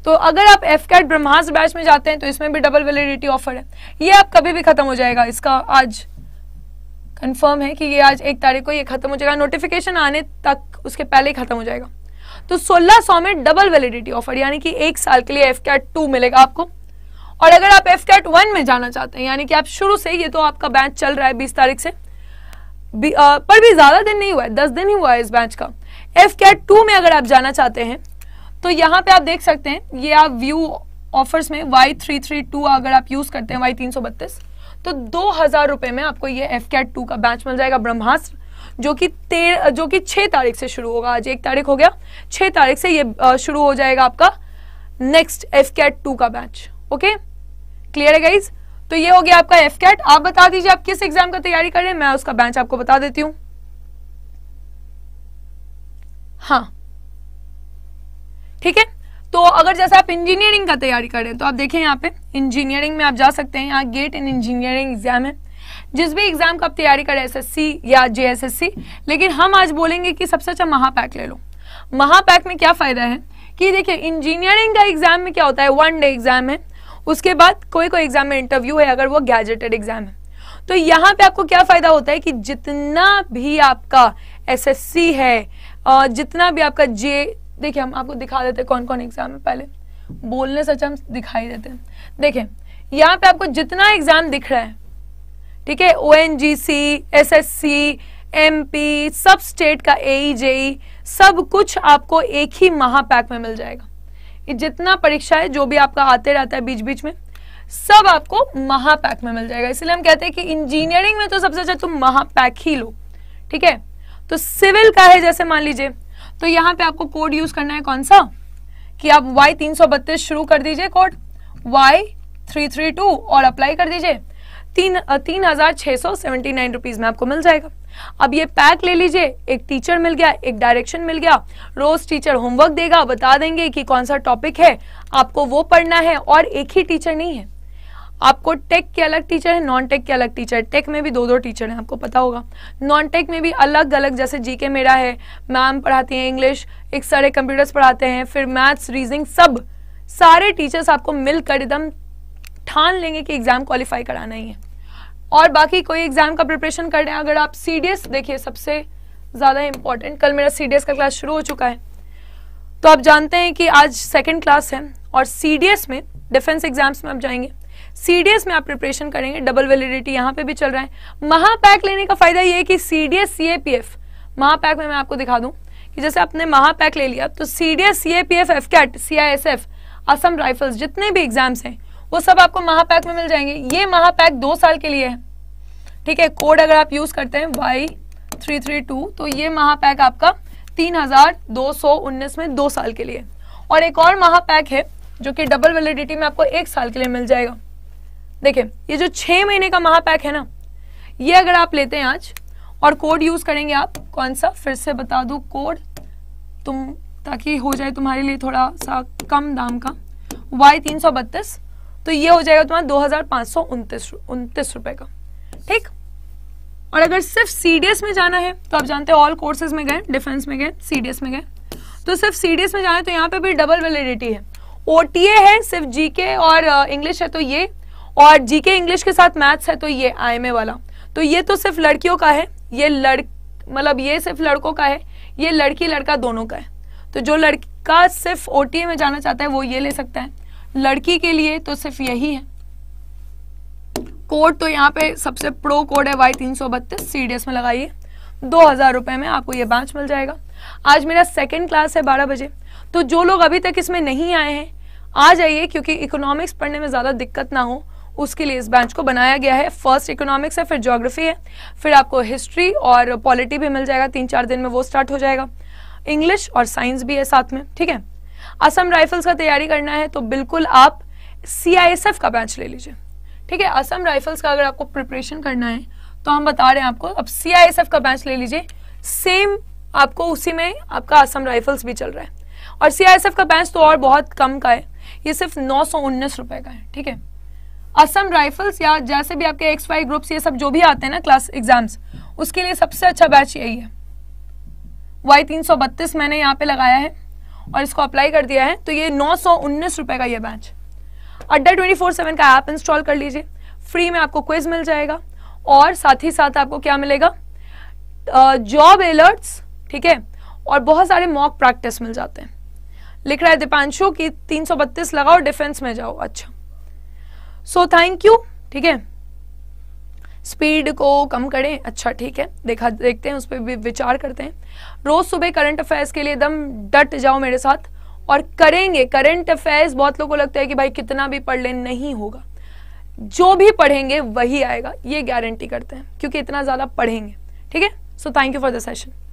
तो अगर आप एफ कैट ब्रह्मास्त्र बैच में जाते हैं तो इसमें भी डबल वेलिडिटी ऑफर है ये आप कभी भी खत्म हो जाएगा इसका आज कंफर्म है कि ये आज एक तारीख को ये खत्म हो जाएगा नोटिफिकेशन आने तक उसके पहले ही खत्म हो जाएगा तो 1600 सो में डबल वैलिडिटी ऑफर यानी कि एक साल के लिए एफ कैट टू मिलेगा आपको और अगर आप एफ कैट वन में जाना चाहते हैं यानी कि आप शुरू से ये तो आपका बैच चल रहा है बीस तारीख से भी, आ, पर भी ज्यादा दिन नहीं हुआ है दस दिन ही हुआ है इस बैच का एफ कैट टू में अगर आप जाना चाहते हैं तो यहाँ पे आप देख सकते हैं ये आप व्यू ऑफर्स में वाई थ्री थ्री टू अगर आप यूज करते हैं वाई तीन सौ बत्तीस तो दो हजार रुपए में आपको ये एफ कैट टू का बैच मिल जाएगा ब्रह्मास्त्र जो कि तेरह जो कि छह तारीख से शुरू होगा आज एक तारीख हो गया छह तारीख से ये शुरू हो जाएगा आपका नेक्स्ट एफ कैट टू का बैच ओके क्लियर है गाइज तो ये हो गया आपका एफ कैट आप बता दीजिए आप किस एग्जाम का तैयारी कर रहे हैं मैं उसका बैंच आपको बता देती हूं हाँ ठीक है तो अगर जैसे आप इंजीनियरिंग का तैयारी कर रहे हैं तो आप देखें यहाँ पे इंजीनियरिंग में आप जा सकते हैं यहाँ गेट इन इंजीनियरिंग एग्जाम है जिस भी एग्जाम का आप तैयारी कर रहे हैं एस या जेएसएससी लेकिन हम आज बोलेंगे कि सबसे अच्छा महापैक ले लो महापैक में क्या फायदा है कि देखिये इंजीनियरिंग का एग्जाम में क्या होता है वन डे एग्जाम है उसके बाद कोई कोई एग्जाम में इंटरव्यू है अगर वो गैजेटेड एग्जाम है तो यहाँ पे आपको क्या फायदा होता है कि जितना भी आपका एसएससी है और जितना भी आपका जे देखिए हम आपको दिखा देते हैं कौन कौन एग्जाम है पहले बोलने से अच्छा हम दिखाई देते हैं देखें यहाँ पे आपको जितना एग्जाम दिख रहा है ठीक है O N G C S S C M P सब स्टेट का ए जे e e, सब कुछ आपको एक ही महापैक में मिल जाएगा जितना परीक्षाएं जो भी आपका आते रहता है बीच बीच में सब आपको महापैक में मिल जाएगा इसलिए हम कहते हैं कि इंजीनियरिंग में तो सबसे अच्छा तुम महापैक ही लो ठीक है तो सिविल का है जैसे मान लीजिए तो यहां पे आपको कोड यूज करना है कौन सा कि आप वाई तीन शुरू कर दीजिए code Y three three two और अप्लाई कर दीजिए तीन तीन हजार छह सौ सेवेंटी नाइन रुपीज में आपको मिल जाएगा अब ये पैक ले लीजिए एक टीचर मिल गया एक डायरेक्शन मिल गया रोज टीचर होमवर्क देगा बता देंगे कि कौन सा टॉपिक है आपको वो पढ़ना है और एक ही टीचर नहीं है आपको टेक के अलग टीचर है नॉन टेक के अलग टीचर टेक में भी दो दो टीचर हैं आपको पता होगा नॉन टेक में भी अलग अलग जैसे जीके मेरा है मैम पढ़ाती हैं इंग्लिश एक सारे कंप्यूटर्स पढ़ाते हैं फिर मैथ्स रीजनिंग सब सारे टीचर्स आपको मिलकर एकदम ठान लेंगे कि एग्जाम क्वालिफाई कराना ही है और बाकी कोई एग्जाम का प्रिपरेशन कर रहे हैं अगर आप सी देखिए सबसे ज़्यादा इंपॉर्टेंट कल मेरा सी का क्लास शुरू हो चुका है तो आप जानते हैं कि आज सेकेंड क्लास है और सी में डिफेंस एग्जाम्स में आप जाएंगे सीडीएस में आप प्रिपरेशन करेंगे डबल वेलिडिटी यहाँ पे भी चल रहा है महापैक लेने का फायदा ये है कि सीडीएस सीएपीएफ महापैक में मैं आपको दिखा दूं कि जैसे आपने महापैक ले लिया तो CDS CAPF S CISF Assam rifles जितने भी एग्जाम्स हैं वो सब आपको महापैक में मिल जाएंगे ये महापैक दो साल के लिए है ठीक है कोड अगर आप यूज करते हैं वाई थ्री थ्री टू तो ये महापैक आपका तीन हजार दो सौ उन्नीस में दो साल के लिए और एक और महापैक है जो कि डबल वेलिडिटी में आपको एक साल के लिए मिल जाएगा देखिए ये जो छः महीने का महापैक है ना ये अगर आप लेते हैं आज और कोड यूज़ करेंगे आप कौन सा फिर से बता दूँ कोड तुम ताकि हो जाए तुम्हारे लिए थोड़ा सा कम दाम का वाई तीन सौ बत्तीस तो ये हो जाएगा तुम्हारा दो हजार सौ उनतीस उनतीस रुपए का ठीक और अगर सिर्फ सीडीएस में जाना है तो आप जानते हैं ऑल कोर्सेज में गए डिफेंस में गए सीडीएस में गए तो सिर्फ सीडीएस में जाना है तो यहाँ पे भी डबल वेलिडिटी है ओटीए है सिर्फ जीके और इंग्लिश है तो ये और जीके इंग्लिश के साथ मैथ्स है तो ये आईएमए वाला तो ये तो सिर्फ लड़कियों का है ये लड़ मतलब ये सिर्फ लड़कों का है ये लड़की लड़का दोनों का है तो जो लड़का सिर्फ ओ में जाना चाहता है वो ये ले सकता है लड़की के लिए तो सिर्फ यही है कोड तो यहाँ पे सबसे प्रो कोड है वाई तीन सौ बत्तीस एस में लगाइए दो हजार रुपए में आपको ये बैच मिल जाएगा आज मेरा सेकेंड क्लास है बारह बजे तो जो लोग अभी तक इसमें नहीं आए हैं आ जाइए क्योंकि इकोनॉमिक्स पढ़ने में ज़्यादा दिक्कत ना हो उसके लिए इस बैच को बनाया गया है फर्स्ट इकोनॉमिक्स है फिर ज्योग्राफी है फिर आपको हिस्ट्री और पॉलिटी भी मिल जाएगा तीन चार दिन में वो स्टार्ट हो जाएगा इंग्लिश और साइंस भी है साथ में ठीक है असम राइफल्स का तैयारी करना है तो बिल्कुल आप सी का बैच ले लीजिए ठीक है असम राइफल्स का अगर आपको प्रिपरेशन करना है तो हम बता रहे हैं आपको अब सी का बैच ले लीजिए सेम आपको उसी में आपका असम राइफल्स भी चल रहा है और सी का बैच तो और बहुत कम का है ये सिर्फ नौ रुपए का है ठीक है असम राइफल्स या जैसे भी आपके एक्स वाई ग्रुप्स ये सब जो भी आते हैं ना क्लास एग्जाम्स उसके लिए सबसे अच्छा बैच यही है वाई तीन मैंने यहाँ पे लगाया है और इसको अप्लाई कर दिया है तो ये नौ सौ उन्नीस रुपए का ये batch Adda twenty four seven का ऐप इंस्टॉल कर लीजिए फ्री में आपको क्विज मिल जाएगा और साथ ही साथ आपको क्या मिलेगा जॉब एलर्ट्स ठीक है और बहुत सारे मॉक प्रैक्टिस मिल जाते हैं लिख रहा है दीपांशु सौ बत्तीस लगाओ डिफेंस में जाओ अच्छा सो थैंक यू ठीक है स्पीड को कम करें अच्छा ठीक है देखा देखते हैं उस पर विचार करते हैं रोज सुबह करंट अफेयर्स के लिए एकदम डट जाओ मेरे साथ और करेंगे करंट अफेयर्स बहुत लोगों को लगता है कि भाई कितना भी पढ़ ले नहीं होगा जो भी पढ़ेंगे वही आएगा ये गारंटी करते हैं क्योंकि इतना ज़्यादा पढ़ेंगे ठीक है so thank you for the session